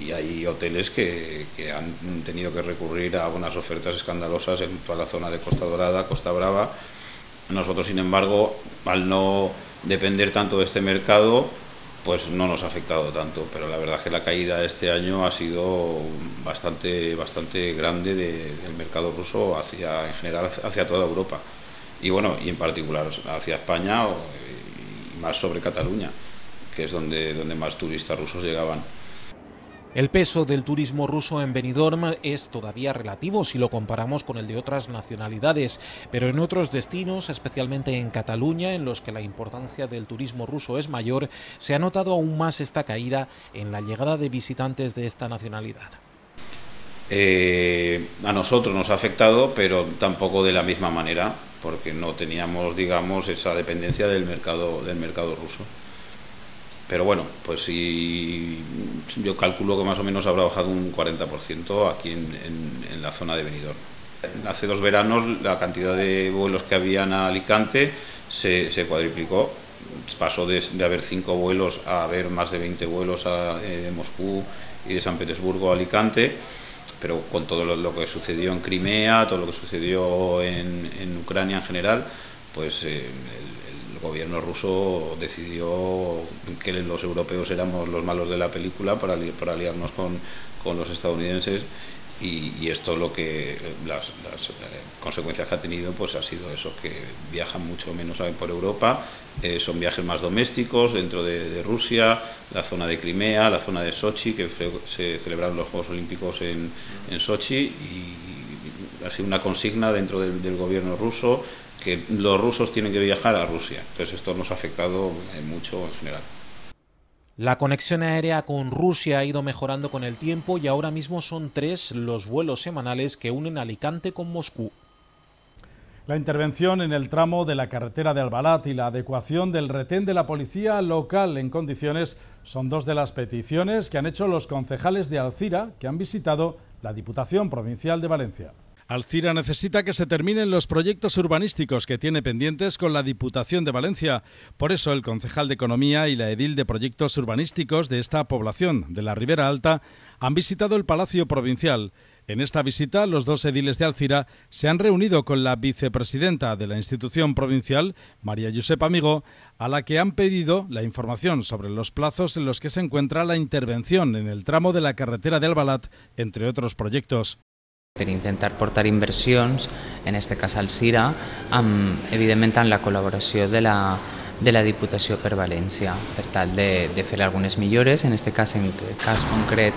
y hay hoteles que, han tenido que recurrir a unas ofertas escandalosas en toda la zona de Costa Dorada, Costa Brava. Nosotros, sin embargo, al no depender tanto de este mercado, pues no nos ha afectado tanto, pero la verdad es que la caída de este año ha sido bastante, bastante grande del mercado ruso hacia, en general hacia toda Europa y bueno, y en particular hacia España y más sobre Cataluña que es donde, donde más turistas rusos llegaban. El peso del turismo ruso en Benidorm es todavía relativo si lo comparamos con el de otras nacionalidades, pero en otros destinos, especialmente en Cataluña, en los que la importancia del turismo ruso es mayor, se ha notado aún más esta caída en la llegada de visitantes de esta nacionalidad. Eh, a nosotros nos ha afectado, pero tampoco de la misma manera, porque no teníamos, digamos, esa dependencia del mercado, del mercado ruso. Pero bueno, pues si yo calculo que más o menos habrá bajado un 40% aquí en, la zona de Benidorm. Hace dos veranos la cantidad de vuelos que habían a Alicante se, cuadriplicó. Pasó de, haber cinco vuelos a haber más de 20 vuelos a, eh, Moscú y de San Petersburgo a Alicante pero con todo lo, que sucedió en Crimea, todo lo que sucedió en, Ucrania en general, pues eh, el gobierno ruso decidió que los europeos éramos los malos de la película para, para aliarnos con, los estadounidenses y, esto lo que las, eh, consecuencias que ha tenido pues ha sido esos que viajan mucho menos por Europa eh, son viajes más domésticos dentro de, Rusia la zona de Crimea la zona de Sochi que se celebraron los Juegos Olímpicos en, Sochi y, ha sido una consigna dentro del gobierno ruso los rusos tienen que viajar a Rusia. Entonces esto nos ha afectado eh, mucho en general. La conexión aérea con Rusia ha ido mejorando con el tiempo y ahora mismo son tres los vuelos semanales que unen Alicante con Moscú. La intervención en el tramo de la carretera de Albalat y la adecuación del retén de la policía local en condiciones son dos de las peticiones que han hecho los concejales de Alcira que han visitado la Diputación Provincial de Valencia. Alcira necesita que se terminen los proyectos urbanísticos que tiene pendientes con la Diputación de Valencia. Por eso el concejal de Economía y la edil de proyectos urbanísticos de esta población de la Ribera Alta han visitado el Palacio Provincial. En esta visita, los dos ediles de Alcira se han reunido con la vicepresidenta de la institución provincial, María Josep Amigo, a la que han pedido la información sobre los plazos en los que se encuentra la intervención en el tramo de la carretera de Albalat, entre otros proyectos per intentar portar inversiones, en este caso Alcira evidentemente en la colaboración de la, de la Diputació per València, per tal de, hacer fer algunes en este caso en cas concret,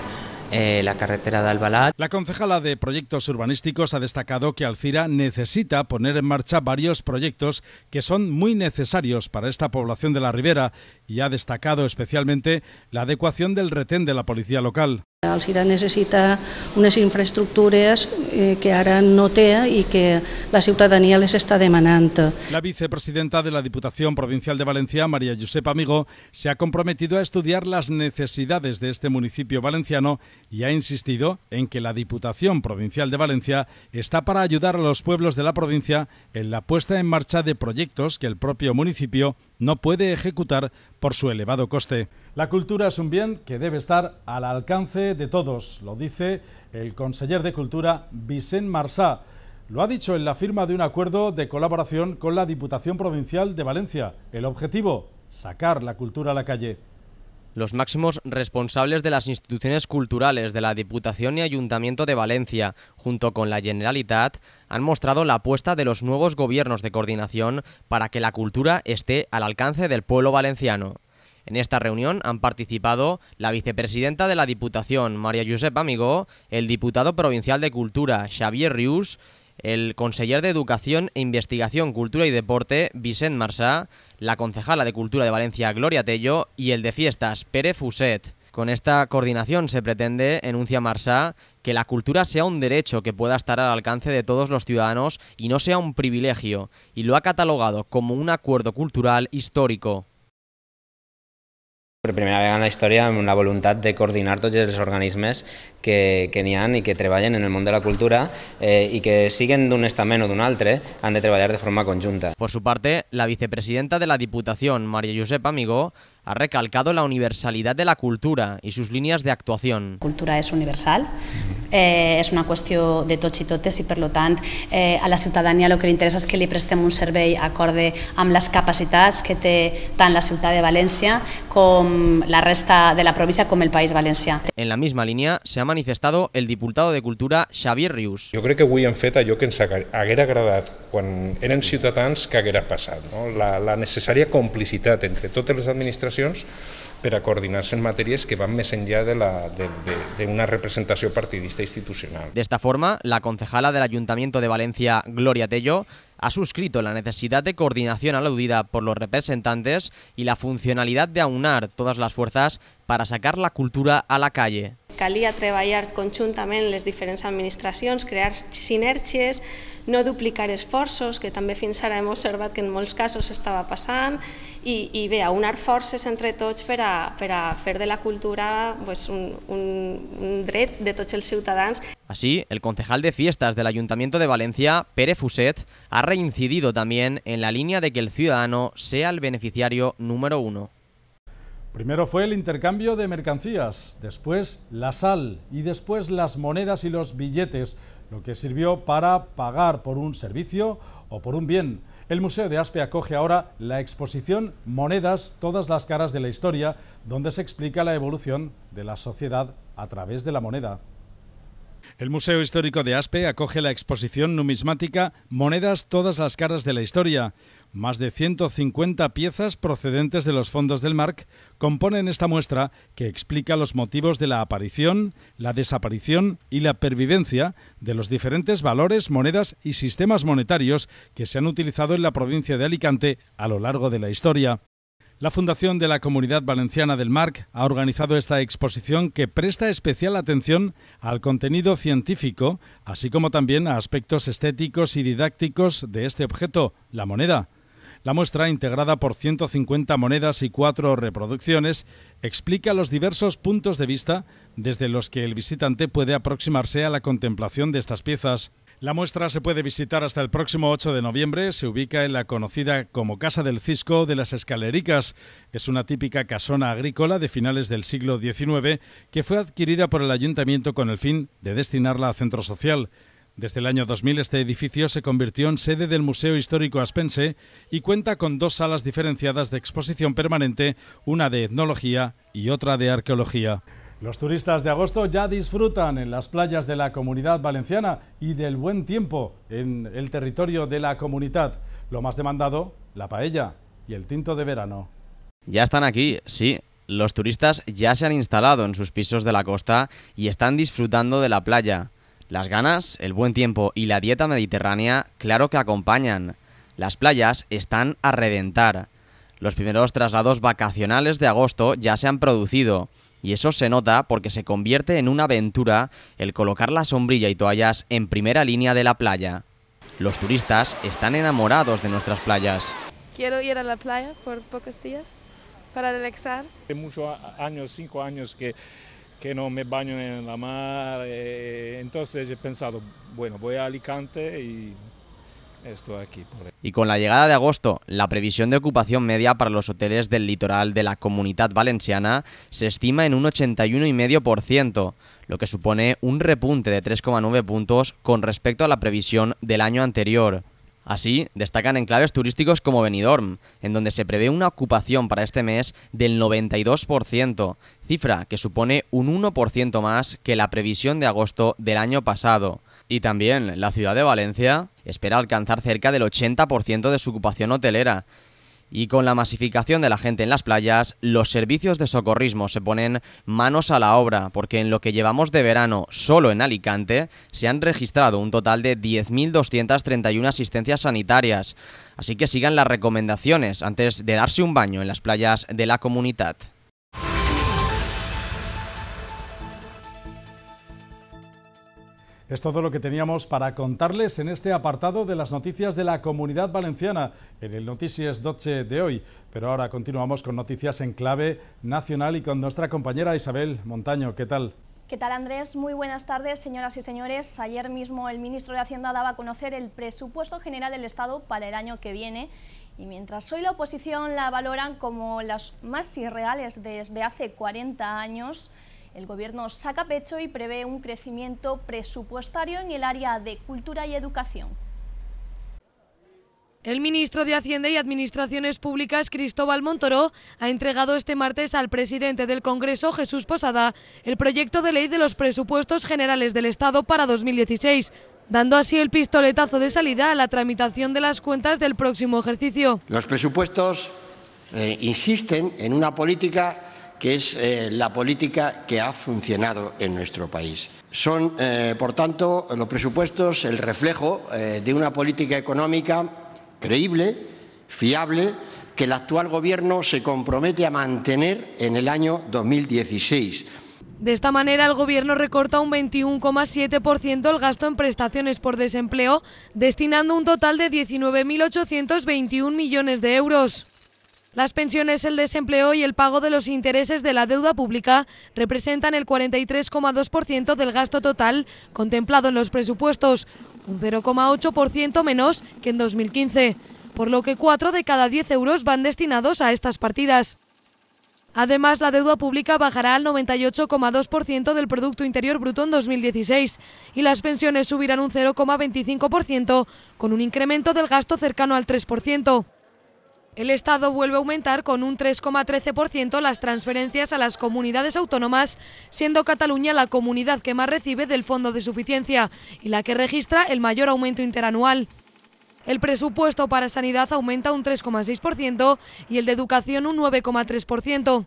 eh, la carretera de Albalat. La concejala de Proyectos Urbanísticos ha destacado que Alcira necesita poner en marcha varios proyectos que son muy necesarios para esta población de la Ribera y ha destacado especialmente la adecuación del retén de la policía local. El necesita unas infraestructuras eh, que harán no y que la ciudadanía les está demandando. La vicepresidenta de la Diputación Provincial de Valencia, María Josep Amigo, se ha comprometido a estudiar las necesidades de este municipio valenciano y ha insistido en que la Diputación Provincial de Valencia está para ayudar a los pueblos de la provincia en la puesta en marcha de proyectos que el propio municipio no puede ejecutar por su elevado coste. La cultura es un bien que debe estar al alcance de todos, lo dice el conseller de Cultura Vicent Marsá. Lo ha dicho en la firma de un acuerdo de colaboración con la Diputación Provincial de Valencia. El objetivo, sacar la cultura a la calle los máximos responsables de las instituciones culturales de la Diputación y Ayuntamiento de Valencia, junto con la Generalitat, han mostrado la apuesta de los nuevos gobiernos de coordinación para que la cultura esté al alcance del pueblo valenciano. En esta reunión han participado la vicepresidenta de la Diputación, María Josep Amigó, el diputado provincial de Cultura, Xavier Rius, el conseller de Educación, e Investigación, Cultura y Deporte, Vicent Marsá, la concejala de Cultura de Valencia, Gloria Tello, y el de Fiestas, Pere Fuset. Con esta coordinación se pretende, enuncia Marsá, que la cultura sea un derecho que pueda estar al alcance de todos los ciudadanos y no sea un privilegio, y lo ha catalogado como un acuerdo cultural histórico. Per primera vegada en la història amb la voluntat de coordinar tots els organismes que, que n'hi ha i que treballen en el món de la cultura eh, i que siguen d'un estament o d'un altre han de treballar de forma conjunta. Per su parte, la vicepresidenta de la Diputació, Maria Josep Amigó, ha recalcado la universalidad de la cultura y sus líneas de actuación. La cultura es universal, eh, es una cuestión de tots i totes por per tanto, eh, a la ciutadania lo que li interessa és que li prestem un servei acorde amb les capacidades que té tant la ciutat de València com la resta de la província com el País Valencia. En la misma línia se ha manifestado el diputado de Cultura Xavier Rius. Jo crec que avui hem fet allò que ens haguera agradat quan eren ciutadans que haguera passat, no? la, la necessària complicitat entre totes les administracions administracions per a coordinar-se en matèries que van més enllà d'una representació partidista institucional. D'esta forma, la concejala del l'Ajuntament de València, Gloria Tello, ha suscrito la necesidad de coordinación aludida por los representantes y la funcionalidad de aunar todas las fuerzas para sacar la cultura a la calle. Calia treballar conjuntament les diferents administracions, crear sinergies, no duplicar esforços, que també fins ara hem observat que en molts casos estava passant, y y a unar forces entre todos para hacer de la cultura pues, un, un, de todos los ciutadans. Así, el concejal de fiestas del Ayuntamiento de Valencia, Pere Fuset, ha reincidido también en la línea de que el ciudadano sea el beneficiario número uno. Primero fue el intercambio de mercancías, después la sal y después las monedas y los billetes, lo que sirvió para pagar por un servicio o por un bien. El Museo de Aspe acoge ahora la exposición Monedas, todas las caras de la historia, donde se explica la evolución de la sociedad a través de la moneda. El Museo Histórico de Aspe acoge la exposición numismática Monedas, todas las caras de la historia, más de 150 piezas procedentes de los fondos del MARC componen esta muestra que explica los motivos de la aparición, la desaparición y la pervivencia de los diferentes valores, monedas y sistemas monetarios que se han utilizado en la provincia de Alicante a lo largo de la historia. La Fundación de la Comunidad Valenciana del MARC ha organizado esta exposición que presta especial atención al contenido científico, así como también a aspectos estéticos y didácticos de este objeto, la moneda. La muestra, integrada por 150 monedas y cuatro reproducciones, explica los diversos puntos de vista desde los que el visitante puede aproximarse a la contemplación de estas piezas. La muestra se puede visitar hasta el próximo 8 de noviembre. Se ubica en la conocida como Casa del Cisco de las Escalericas. Es una típica casona agrícola de finales del siglo XIX que fue adquirida por el ayuntamiento con el fin de destinarla a centro social. Desde el año 2000 este edificio se convirtió en sede del Museo Histórico Aspense y cuenta con dos salas diferenciadas de exposición permanente, una de etnología y otra de arqueología. Los turistas de agosto ya disfrutan en las playas de la Comunidad Valenciana y del buen tiempo en el territorio de la comunidad. Lo más demandado, la paella y el tinto de verano. Ya están aquí, sí, los turistas ya se han instalado en sus pisos de la costa y están disfrutando de la playa. Las ganas, el buen tiempo y la dieta mediterránea claro que acompañan. Las playas están a reventar. Los primeros traslados vacacionales de agosto ya se han producido. Y eso se nota porque se convierte en una aventura el colocar la sombrilla y toallas en primera línea de la playa. Los turistas están enamorados de nuestras playas. Quiero ir a la playa por pocos días para relaxar. Hace muchos años, cinco años que que no me baño en la mar. Eh, entonces he pensado, bueno, voy a Alicante y estoy aquí. Y con la llegada de agosto, la previsión de ocupación media para los hoteles del litoral de la comunidad valenciana se estima en un 81,5%, lo que supone un repunte de 3,9 puntos con respecto a la previsión del año anterior. Así, destacan enclaves turísticos como Benidorm, en donde se prevé una ocupación para este mes del 92%, cifra que supone un 1% más que la previsión de agosto del año pasado. Y también la ciudad de Valencia espera alcanzar cerca del 80% de su ocupación hotelera, y con la masificación de la gente en las playas, los servicios de socorrismo se ponen manos a la obra, porque en lo que llevamos de verano solo en Alicante se han registrado un total de 10.231 asistencias sanitarias. Así que sigan las recomendaciones antes de darse un baño en las playas de la comunidad. Es todo lo que teníamos para contarles en este apartado de las noticias de la Comunidad Valenciana en el Noticias 12 de hoy. Pero ahora continuamos con noticias en clave nacional y con nuestra compañera Isabel Montaño. ¿Qué tal? ¿Qué tal Andrés? Muy buenas tardes, señoras y señores. Ayer mismo el ministro de Hacienda daba a conocer el presupuesto general del Estado para el año que viene y mientras hoy la oposición la valoran como las más irreales desde hace 40 años, el Gobierno saca pecho y prevé un crecimiento presupuestario en el área de cultura y educación. El ministro de Hacienda y Administraciones Públicas, Cristóbal Montoro, ha entregado este martes al presidente del Congreso, Jesús Posada, el proyecto de ley de los presupuestos generales del Estado para 2016, dando así el pistoletazo de salida a la tramitación de las cuentas del próximo ejercicio. Los presupuestos eh, insisten en una política que es eh, la política que ha funcionado en nuestro país. Son, eh, por tanto, los presupuestos el reflejo eh, de una política económica creíble, fiable, que el actual Gobierno se compromete a mantener en el año 2016. De esta manera, el Gobierno recorta un 21,7% el gasto en prestaciones por desempleo, destinando un total de 19.821 millones de euros. Las pensiones, el desempleo y el pago de los intereses de la deuda pública representan el 43,2% del gasto total contemplado en los presupuestos, un 0,8% menos que en 2015, por lo que 4 de cada 10 euros van destinados a estas partidas. Además, la deuda pública bajará al 98,2% del Producto Interior Bruto en 2016 y las pensiones subirán un 0,25%, con un incremento del gasto cercano al 3%. El Estado vuelve a aumentar con un 3,13% las transferencias a las comunidades autónomas, siendo Cataluña la comunidad que más recibe del Fondo de Suficiencia y la que registra el mayor aumento interanual. El presupuesto para sanidad aumenta un 3,6% y el de educación un 9,3%.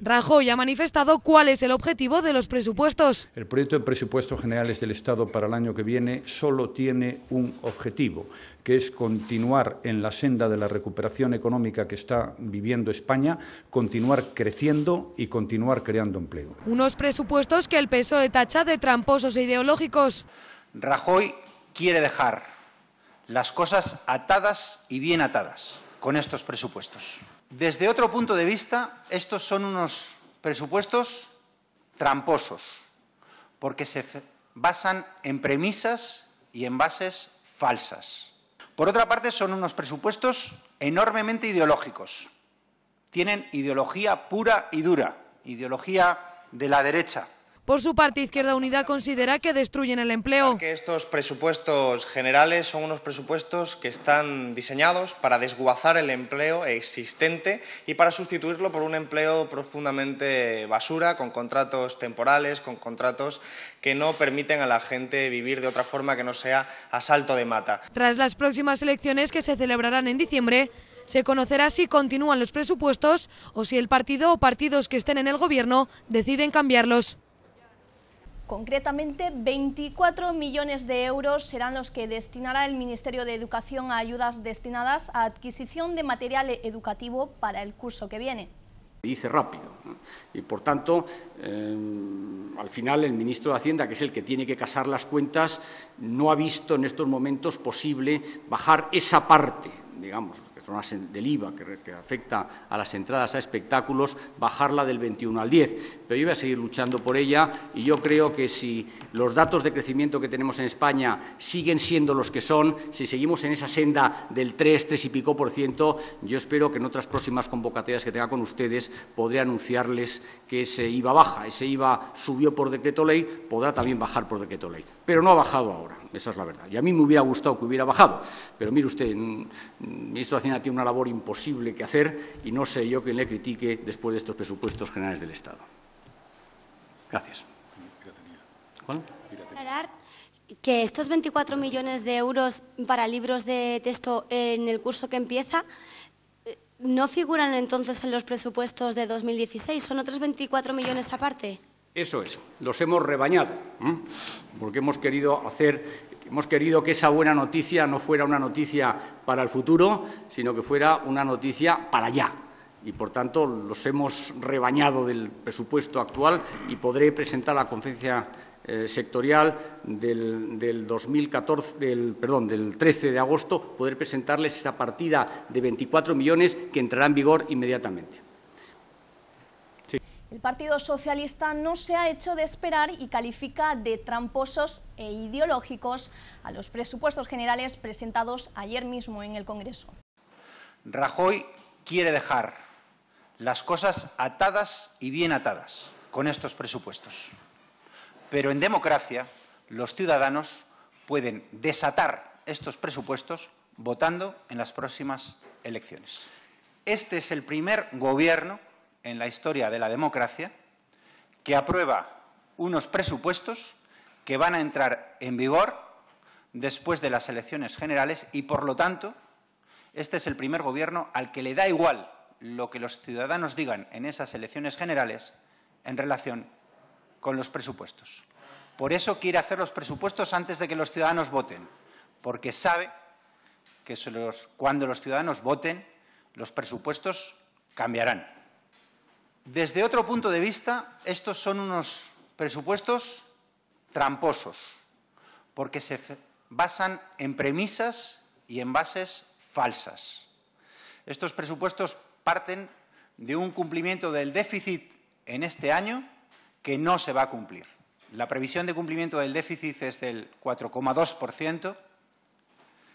Rajoy ha manifestado cuál es el objetivo de los presupuestos. El proyecto de presupuestos generales del Estado para el año que viene solo tiene un objetivo, que es continuar en la senda de la recuperación económica que está viviendo España, continuar creciendo y continuar creando empleo. Unos presupuestos que el PSOE tacha de tramposos e ideológicos. Rajoy quiere dejar las cosas atadas y bien atadas con estos presupuestos. Desde otro punto de vista, estos son unos presupuestos tramposos, porque se basan en premisas y en bases falsas. Por otra parte, son unos presupuestos enormemente ideológicos. Tienen ideología pura y dura, ideología de la derecha. Por su parte, Izquierda Unida considera que destruyen el empleo. Que estos presupuestos generales son unos presupuestos que están diseñados para desguazar el empleo existente y para sustituirlo por un empleo profundamente basura, con contratos temporales, con contratos que no permiten a la gente vivir de otra forma que no sea a salto de mata. Tras las próximas elecciones que se celebrarán en diciembre, se conocerá si continúan los presupuestos o si el partido o partidos que estén en el gobierno deciden cambiarlos. Concretamente, 24 millones de euros serán los que destinará el Ministerio de Educación a ayudas destinadas a adquisición de material educativo para el curso que viene. Dice rápido y, por tanto, em, al final el ministro de Hacienda, que es el que tiene que casar las cuentas, no ha visto en estos momentos posible bajar esa parte, digamos, del IVA que, que, afecta a las entradas a espectáculos, bajarla del 21 al 10. Pero yo voy a seguir luchando por ella y yo creo que si los datos de crecimiento que tenemos en España siguen siendo los que son, si seguimos en esa senda del 3, 3 y pico por ciento, yo espero que en otras próximas convocatorias que tenga con ustedes podré anunciarles que ese IVA baja, ese IVA subió por decreto ley, podrá también bajar por decreto ley. Pero no ha bajado ahora esa es la verdad. Y a mí me hubiera gustado que hubiera bajado, pero mire usted, el ministro de Hacienda tiene una labor imposible que hacer y no sé yo quién le critique después de estos presupuestos generales del Estado. Gracias. ¿Cuál? Que estos 24 millones de euros para libros de texto en el curso que empieza eh, no figuran entonces en los presupuestos de 2016, son otros 24 millones aparte. Eso es, los hemos rebañado, porque hemos querido hacer Hemos querido que esa buena noticia no fuera una noticia para el futuro, sino que fuera una noticia para allá. Y, por tanto, los hemos rebañado del presupuesto actual y podré presentar la conferencia eh, sectorial del, perdón, del 13 de agosto, poder presentarles esa partida de 24 millones que entrará en vigor inmediatamente. El Partido Socialista no se ha hecho de esperar y califica de tramposos e ideológicos a los presupuestos generales presentados ayer mismo en el Congreso. Rajoy quiere dejar las cosas atadas y bien atadas con estos presupuestos. Pero en democracia los ciudadanos pueden desatar estos presupuestos votando en las próximas elecciones. Este es el primer gobierno en la historia de la democracia que aprueba unos presupuestos que van a entrar en vigor después de las elecciones generales y, por lo tanto, este es el primer gobierno al que le da igual lo que los ciudadanos digan en esas elecciones generales en relación con los presupuestos. Por eso quiere hacer los presupuestos antes de que los ciudadanos voten, porque sabe que cuando los ciudadanos voten, los presupuestos cambiarán. Desde otro punto de vista, estos son unos presupuestos tramposos, porque se basan en premisas y en bases falsas. Estos presupuestos parten de un cumplimiento del déficit en este año que no se va a cumplir. La previsión de cumplimiento del déficit es del 4,2%.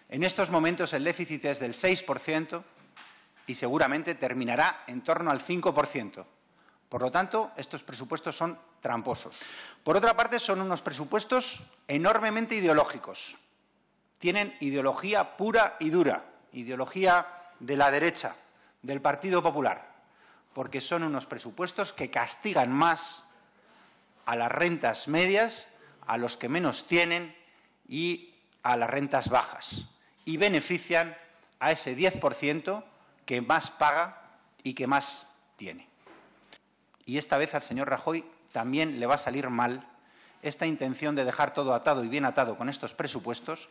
En estos momentos el déficit es del 6% y seguramente terminará en torno al 5%. Por lo tanto, estos presupuestos son tramposos. Por otra parte, son unos presupuestos enormemente ideológicos. Tienen ideología pura y dura, ideología de la derecha, del Partido Popular, porque son unos presupuestos que castigan más a las rentas medias, a los que menos tienen y a las rentas bajas, y benefician a ese 10% que más paga y que más tiene y esta vez al señor Rajoy también le va a salir mal esta intención de dejar todo atado y bien atado con estos presupuestos,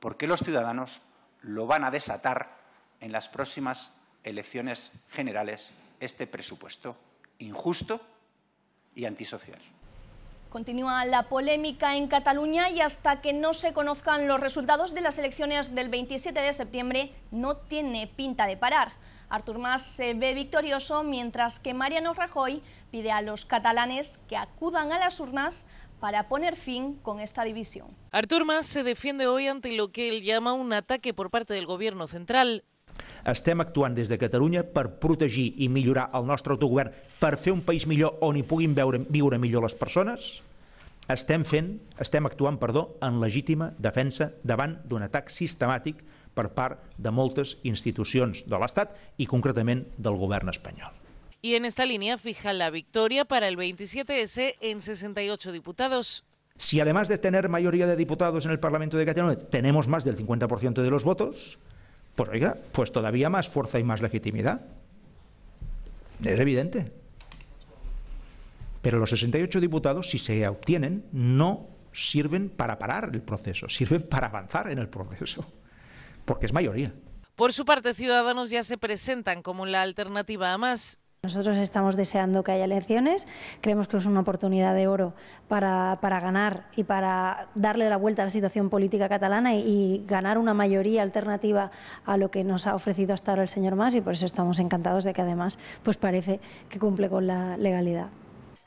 porque los ciudadanos lo van a desatar en las próximas elecciones generales este presupuesto injusto y antisocial. Continúa la polémica en Cataluña y hasta que no se conozcan los resultados de las elecciones del 27 de septiembre no tiene pinta de parar. Artur Mas se ve victorioso mientras que Mariano Rajoy pide a los catalanes que acudan a las urnas para poner fin con esta división. Artur Mas se defiende hoy ante lo que él llama un ataque por parte del gobierno central. Estem actuant des de Catalunya per protegir i millorar el nostre autogovern, per fer un país millor on hi puguin veure, viure millor les persones. Estem fent, estem actuant, perdó, en legítima defensa davant d'un atac sistemàtic par de moltes instituciones de l'Estat ...y concretamente del gobierno español. Y en esta línea fija la victoria para el 27S en 68 diputados. Si además de tener mayoría de diputados en el Parlamento de Cataluña tenemos más del 50% de los votos, pues oiga, pues todavía más fuerza y más legitimidad. Es evidente. Pero los 68 diputados, si se obtienen, no sirven para parar el proceso, sirven para avanzar en el proceso porque es mayoría. Por su parte, Ciudadanos ya se presentan como la alternativa a más nosotros estamos deseando que haya elecciones, creemos que es una oportunidad de oro para, ganar y para darle la vuelta a la situación política catalana y, ganar una mayoría alternativa a lo que nos ha ofrecido hasta ahora el señor Mas y por eso estamos encantados de que además pues parece que cumple con la legalidad.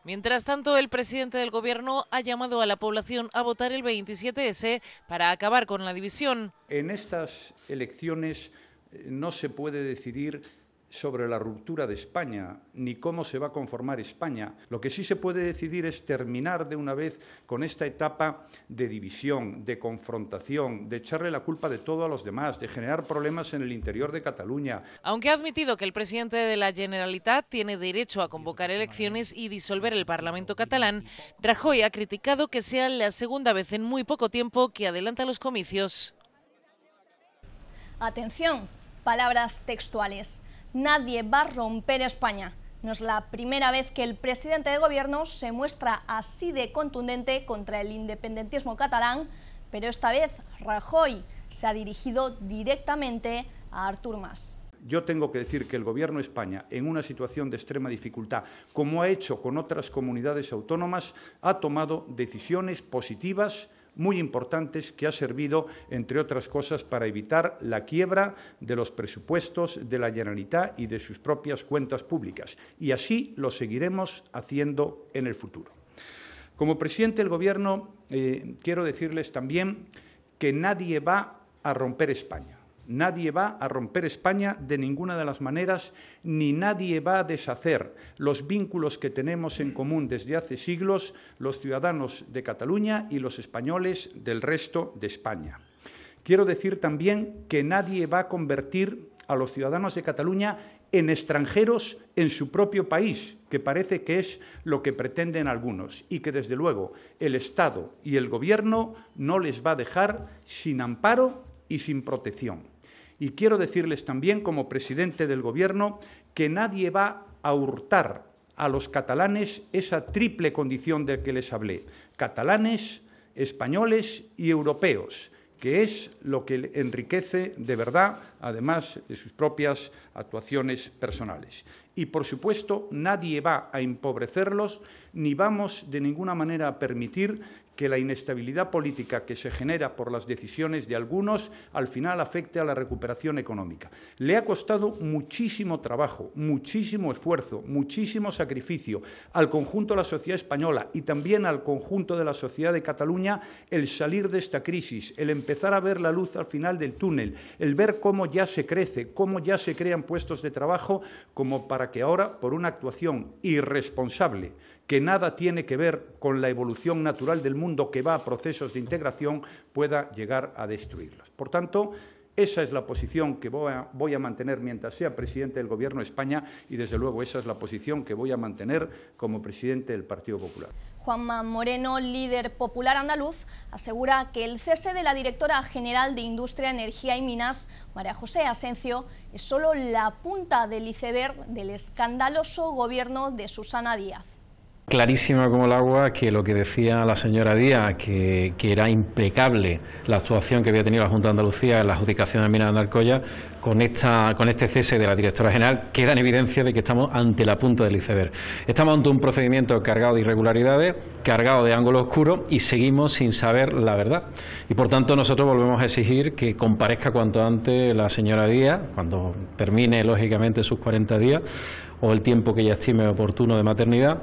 Mientras tanto, el presidente del gobierno ha llamado a la población a votar el 27S para acabar con la división. En estas elecciones eh, no se puede decidir sobre la ruptura de España, ni cómo se va a conformar España. Lo que sí se puede decidir es terminar de una vez con esta etapa de división, de confrontación, de echarle la culpa de todo a los demás, de generar problemas en el interior de Cataluña. Aunque ha admitido que el presidente de la Generalitat tiene derecho a convocar elecciones y disolver el Parlamento catalán, Rajoy ha criticado que sea la segunda vez en muy poco tiempo que adelanta los comicios. Atención, palabras textuales nadie va a romper España. No es la primera vez que el presidente de gobierno se muestra así de contundente contra el independentismo catalán, pero esta vez Rajoy se ha dirigido directamente a Artur Mas. Yo tengo que decir que el Gobierno de España, en una situación de extrema dificultad, como ha hecho con otras comunidades autónomas, ha tomado decisiones positivas muy importantes que ha servido, entre otras cosas, para evitar la quiebra de los presupuestos de la Generalitat y de sus propias cuentas públicas. Y así lo seguiremos haciendo en el futuro. Como presidente del Gobierno, eh, quiero decirles también que nadie va a romper España. Nadie va a romper España de ninguna de las maneras, ni nadie va a deshacer los vínculos que tenemos en común desde hace siglos los ciudadanos de Cataluña y los españoles del resto de España. Quiero decir también que nadie va a convertir a los ciudadanos de Cataluña en extranjeros en su propio país, que parece que es lo que pretenden algunos, y que desde luego el Estado y el Gobierno no les va a dejar sin amparo y sin protección. Y quiero decirles también, como presidente del Gobierno, que nadie va a hurtar a los catalanes esa triple condición de que les hablé. Catalanes, españoles y europeos que es lo que enriquece de verdad, además de sus propias actuaciones personales. Y, por supuesto, nadie va a empobrecerlos, ni vamos de ninguna manera a permitir que la inestabilidad política que se genera por las decisiones de algunos al final afecte a la recuperación económica. Le ha costado muchísimo trabajo, muchísimo esfuerzo, muchísimo sacrificio al conjunto de la sociedad española y también al conjunto de la sociedad de Cataluña el salir de esta crisis, el empezar a ver la luz al final del túnel, el ver cómo ya se crece, cómo ya se crean puestos de trabajo, como para que ahora, por una actuación irresponsable, que nada tiene que ver con la evolución natural del mundo que va a procesos de integración, pueda llegar a destruirlas. Por tanto, esa es la posición que voy a, voy a, mantener mientras sea presidente del Gobierno de España y, desde luego, esa es la posición que voy a mantener como presidente del Partido Popular. Juanma Moreno, líder popular andaluz, asegura que el cese de la directora general de Industria, Energía y Minas, María José Asencio, es solo la punta del iceberg del escandaloso gobierno de Susana Díaz clarísima como el agua que lo que decía la señora Díaz, que, era impecable la actuación que había tenido la Junta de Andalucía en la adjudicación de minas de Alcoya, con, esta, con este cese de la directora general, queda en evidencia de que estamos ante la punta del iceberg. Estamos ante un procedimiento cargado de irregularidades, cargado de ángulo oscuro y seguimos sin saber la verdad. Y por tanto nosotros volvemos a exigir que comparezca cuanto antes la señora Díaz, cuando termine lógicamente sus 40 días o el tiempo que ella estime oportuno de maternidad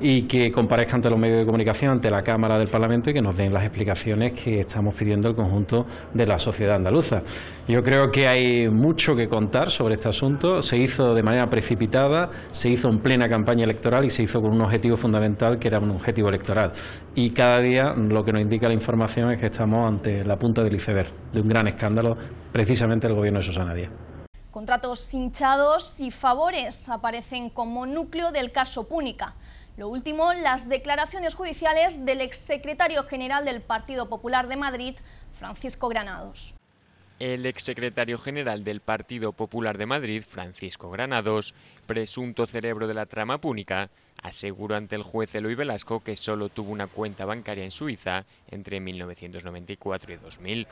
y que comparezca ante los medios de comunicación, ante la Cámara del Parlamento y que nos den las explicaciones que estamos pidiendo el conjunto de la sociedad andaluza. Yo creo que hay mucho que contar sobre este asunto. Se hizo de manera precipitada, se hizo en plena campaña electoral y se hizo con un objetivo fundamental que era un objetivo electoral. Y cada día lo que nos indica la información es que estamos ante la punta del iceberg de un gran escándalo, precisamente el gobierno de Susana Díaz. Contratos hinchados y favores aparecen como núcleo del caso Púnica. Lo último, las declaraciones judiciales del exsecretario general del Partido Popular de Madrid, Francisco Granados. El exsecretario general del Partido Popular de Madrid, Francisco Granados, presunto cerebro de la trama púnica, aseguró ante el juez Eloy Velasco que solo tuvo una cuenta bancaria en Suiza entre 1994 y 2000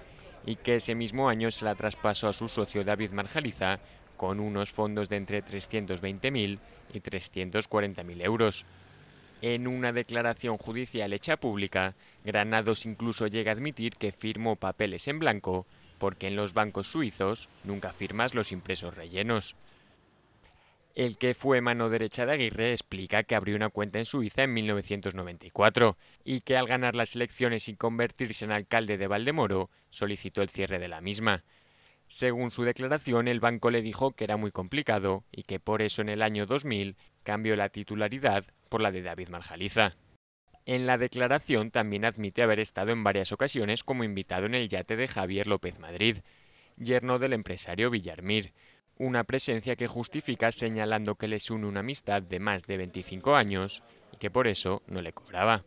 y que ese mismo año se la traspasó a su socio David Marjaliza con unos fondos de entre 320.000 y 340.000 euros. En una declaración judicial hecha pública, Granados incluso llega a admitir que firmó papeles en blanco, porque en los bancos suizos nunca firmas los impresos rellenos. El que fue mano derecha de Aguirre explica que abrió una cuenta en Suiza en 1994 y que al ganar las elecciones y convertirse en alcalde de Valdemoro solicitó el cierre de la misma. Según su declaración, el banco le dijo que era muy complicado y que por eso en el año 2000 cambió la titularidad por la de David Marjaliza. En la declaración también admite haber estado en varias ocasiones como invitado en el yate de Javier López Madrid, yerno del empresario Villarmir, una presencia que justifica señalando que les une una amistad de más de 25 años y que por eso no le cobraba.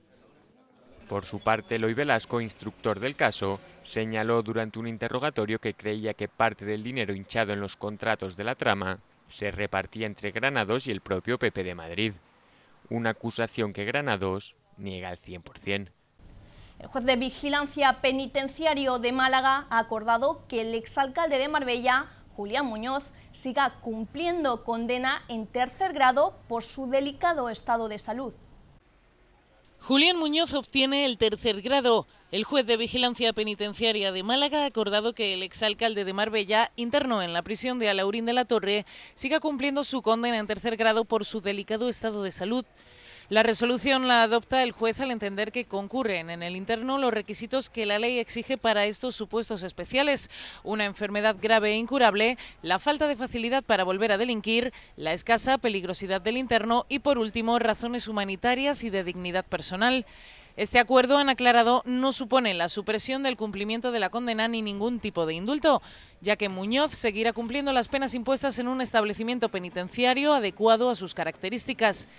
Por su parte, loy Velasco, instructor del caso, señaló durante un interrogatorio que creía que parte del dinero hinchado en los contratos de la trama se repartía entre Granados y el propio PP de Madrid, una acusación que Granados niega al 100%. El juez de vigilancia penitenciario de Málaga ha acordado que el exalcalde de Marbella, Julián Muñoz, siga cumpliendo condena en tercer grado por su delicado estado de salud. Julián Muñoz obtiene el tercer grado. El juez de vigilancia penitenciaria de Málaga ha acordado que el exalcalde de Marbella, interno en la prisión de Alaurín de la Torre, siga cumpliendo su condena en tercer grado por su delicado estado de salud. La resolución la adopta el juez al entender que concurren en el interno los requisitos que la ley exige para estos supuestos especiales, una enfermedad grave e incurable, la falta de facilidad para volver a delinquir, la escasa peligrosidad del interno y, por último, razones humanitarias y de dignidad personal. Este acuerdo, han aclarado, no supone la supresión del cumplimiento de la condena ni ningún tipo de indulto, ya que Muñoz seguirá cumpliendo las penas impuestas en un establecimiento penitenciario adecuado a sus características.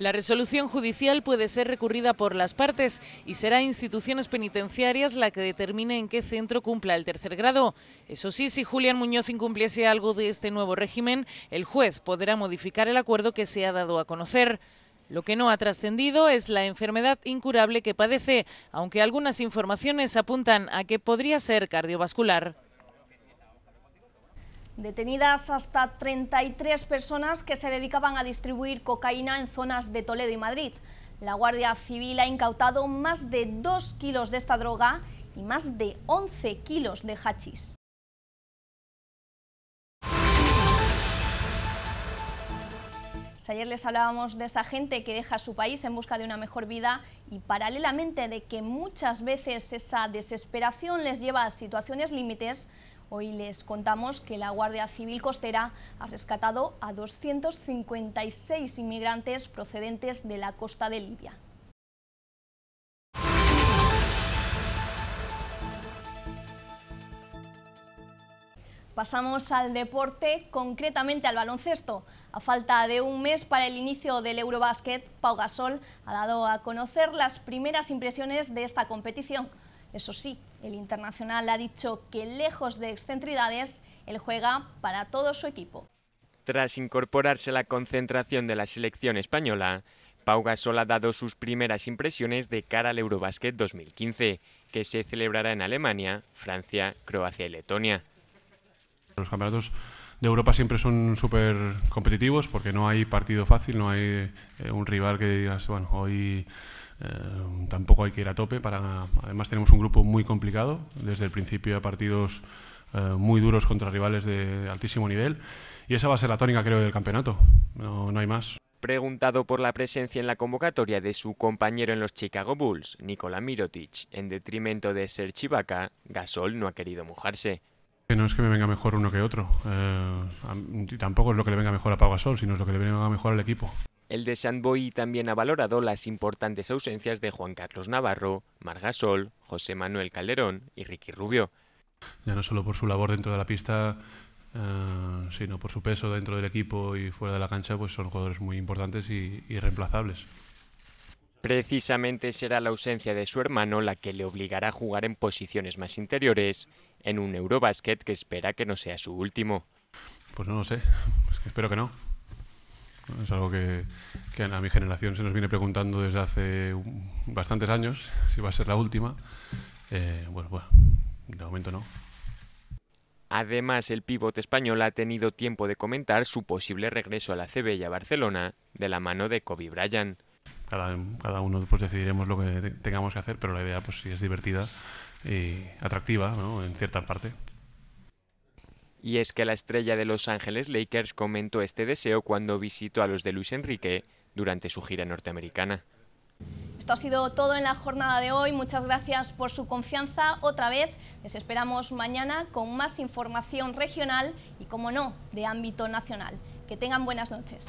La resolución judicial puede ser recurrida por las partes y será instituciones penitenciarias la que determine en qué centro cumpla el tercer grado. Eso sí, si Julián Muñoz incumpliese algo de este nuevo régimen, el juez podrá modificar el acuerdo que se ha dado a conocer. Lo que no ha trascendido es la enfermedad incurable que padece, aunque algunas informaciones apuntan a que podría ser cardiovascular. Detenidas hasta 33 personas que se dedicaban a distribuir cocaína en zonas de Toledo y Madrid. La Guardia Civil ha incautado más de 2 kilos de esta droga y más de 11 kilos de hachís. Ayer les hablábamos de esa gente que deja su país en busca de una mejor vida y paralelamente de que muchas veces esa desesperación les lleva a situaciones límites, Hoy les contamos que la Guardia Civil Costera ha rescatado a 256 inmigrantes procedentes de la costa de Libia. Pasamos al deporte, concretamente al baloncesto. A falta de un mes para el inicio del Eurobasket, Pau Gasol ha dado a conocer las primeras impresiones de esta competición. Eso sí, el internacional ha dicho que lejos de excentridades, él juega para todo su equipo. Tras incorporarse a la concentración de la selección española, Pau Gasol ha dado sus primeras impresiones de cara al Eurobasket 2015, que se celebrará en Alemania, Francia, Croacia y Letonia. Los campeonatos de Europa siempre son súper competitivos porque no hay partido fácil, no hay eh, un rival que digas, bueno, hoy eh, tampoco hay que ir a tope. Para, además tenemos un grupo muy complicado, desde el principio a partidos eh, muy duros contra rivales de altísimo nivel. Y esa va a ser la tónica, creo, del campeonato. No, hay más. Preguntado por la presencia en la convocatoria de su compañero en los Chicago Bulls, Nikola Mirotic, en detrimento de Ser Chivaca, Gasol no ha querido mojarse. No es que me venga mejor uno que otro. Eh, tampoco es lo que le venga mejor a Pau Gasol, sino es lo que le venga mejor al equipo. El de Boi también ha valorado las importantes ausencias de Juan Carlos Navarro, Margasol, José Manuel Calderón y Ricky Rubio. Ya no solo por su labor dentro de la pista, eh, sino por su peso dentro del equipo y fuera de la cancha, pues son jugadores muy importantes y, reemplazables. Precisamente será la ausencia de su hermano la que le obligará a jugar en posiciones más interiores en un Eurobasket que espera que no sea su último. Pues no lo sé, [laughs] pues espero que no. Es algo que, a mi generación se nos viene preguntando desde hace bastantes años, si va a ser la última. Eh, bueno, bueno, de momento no. Además, el pívot español ha tenido tiempo de comentar su posible regreso a la CB y a Barcelona de la mano de Kobe Bryant. Cada, cada uno pues, decidiremos lo que tengamos que hacer, pero la idea pues sí es divertida y atractiva ¿no? en cierta parte. Y es que la estrella de Los Ángeles Lakers comentó este deseo cuando visitó a los de Luis Enrique durante su gira norteamericana. Esto ha sido todo en la jornada de hoy. Muchas gracias por su confianza. Otra vez les esperamos mañana con más información regional y, como no, de ámbito nacional. Que tengan buenas noches.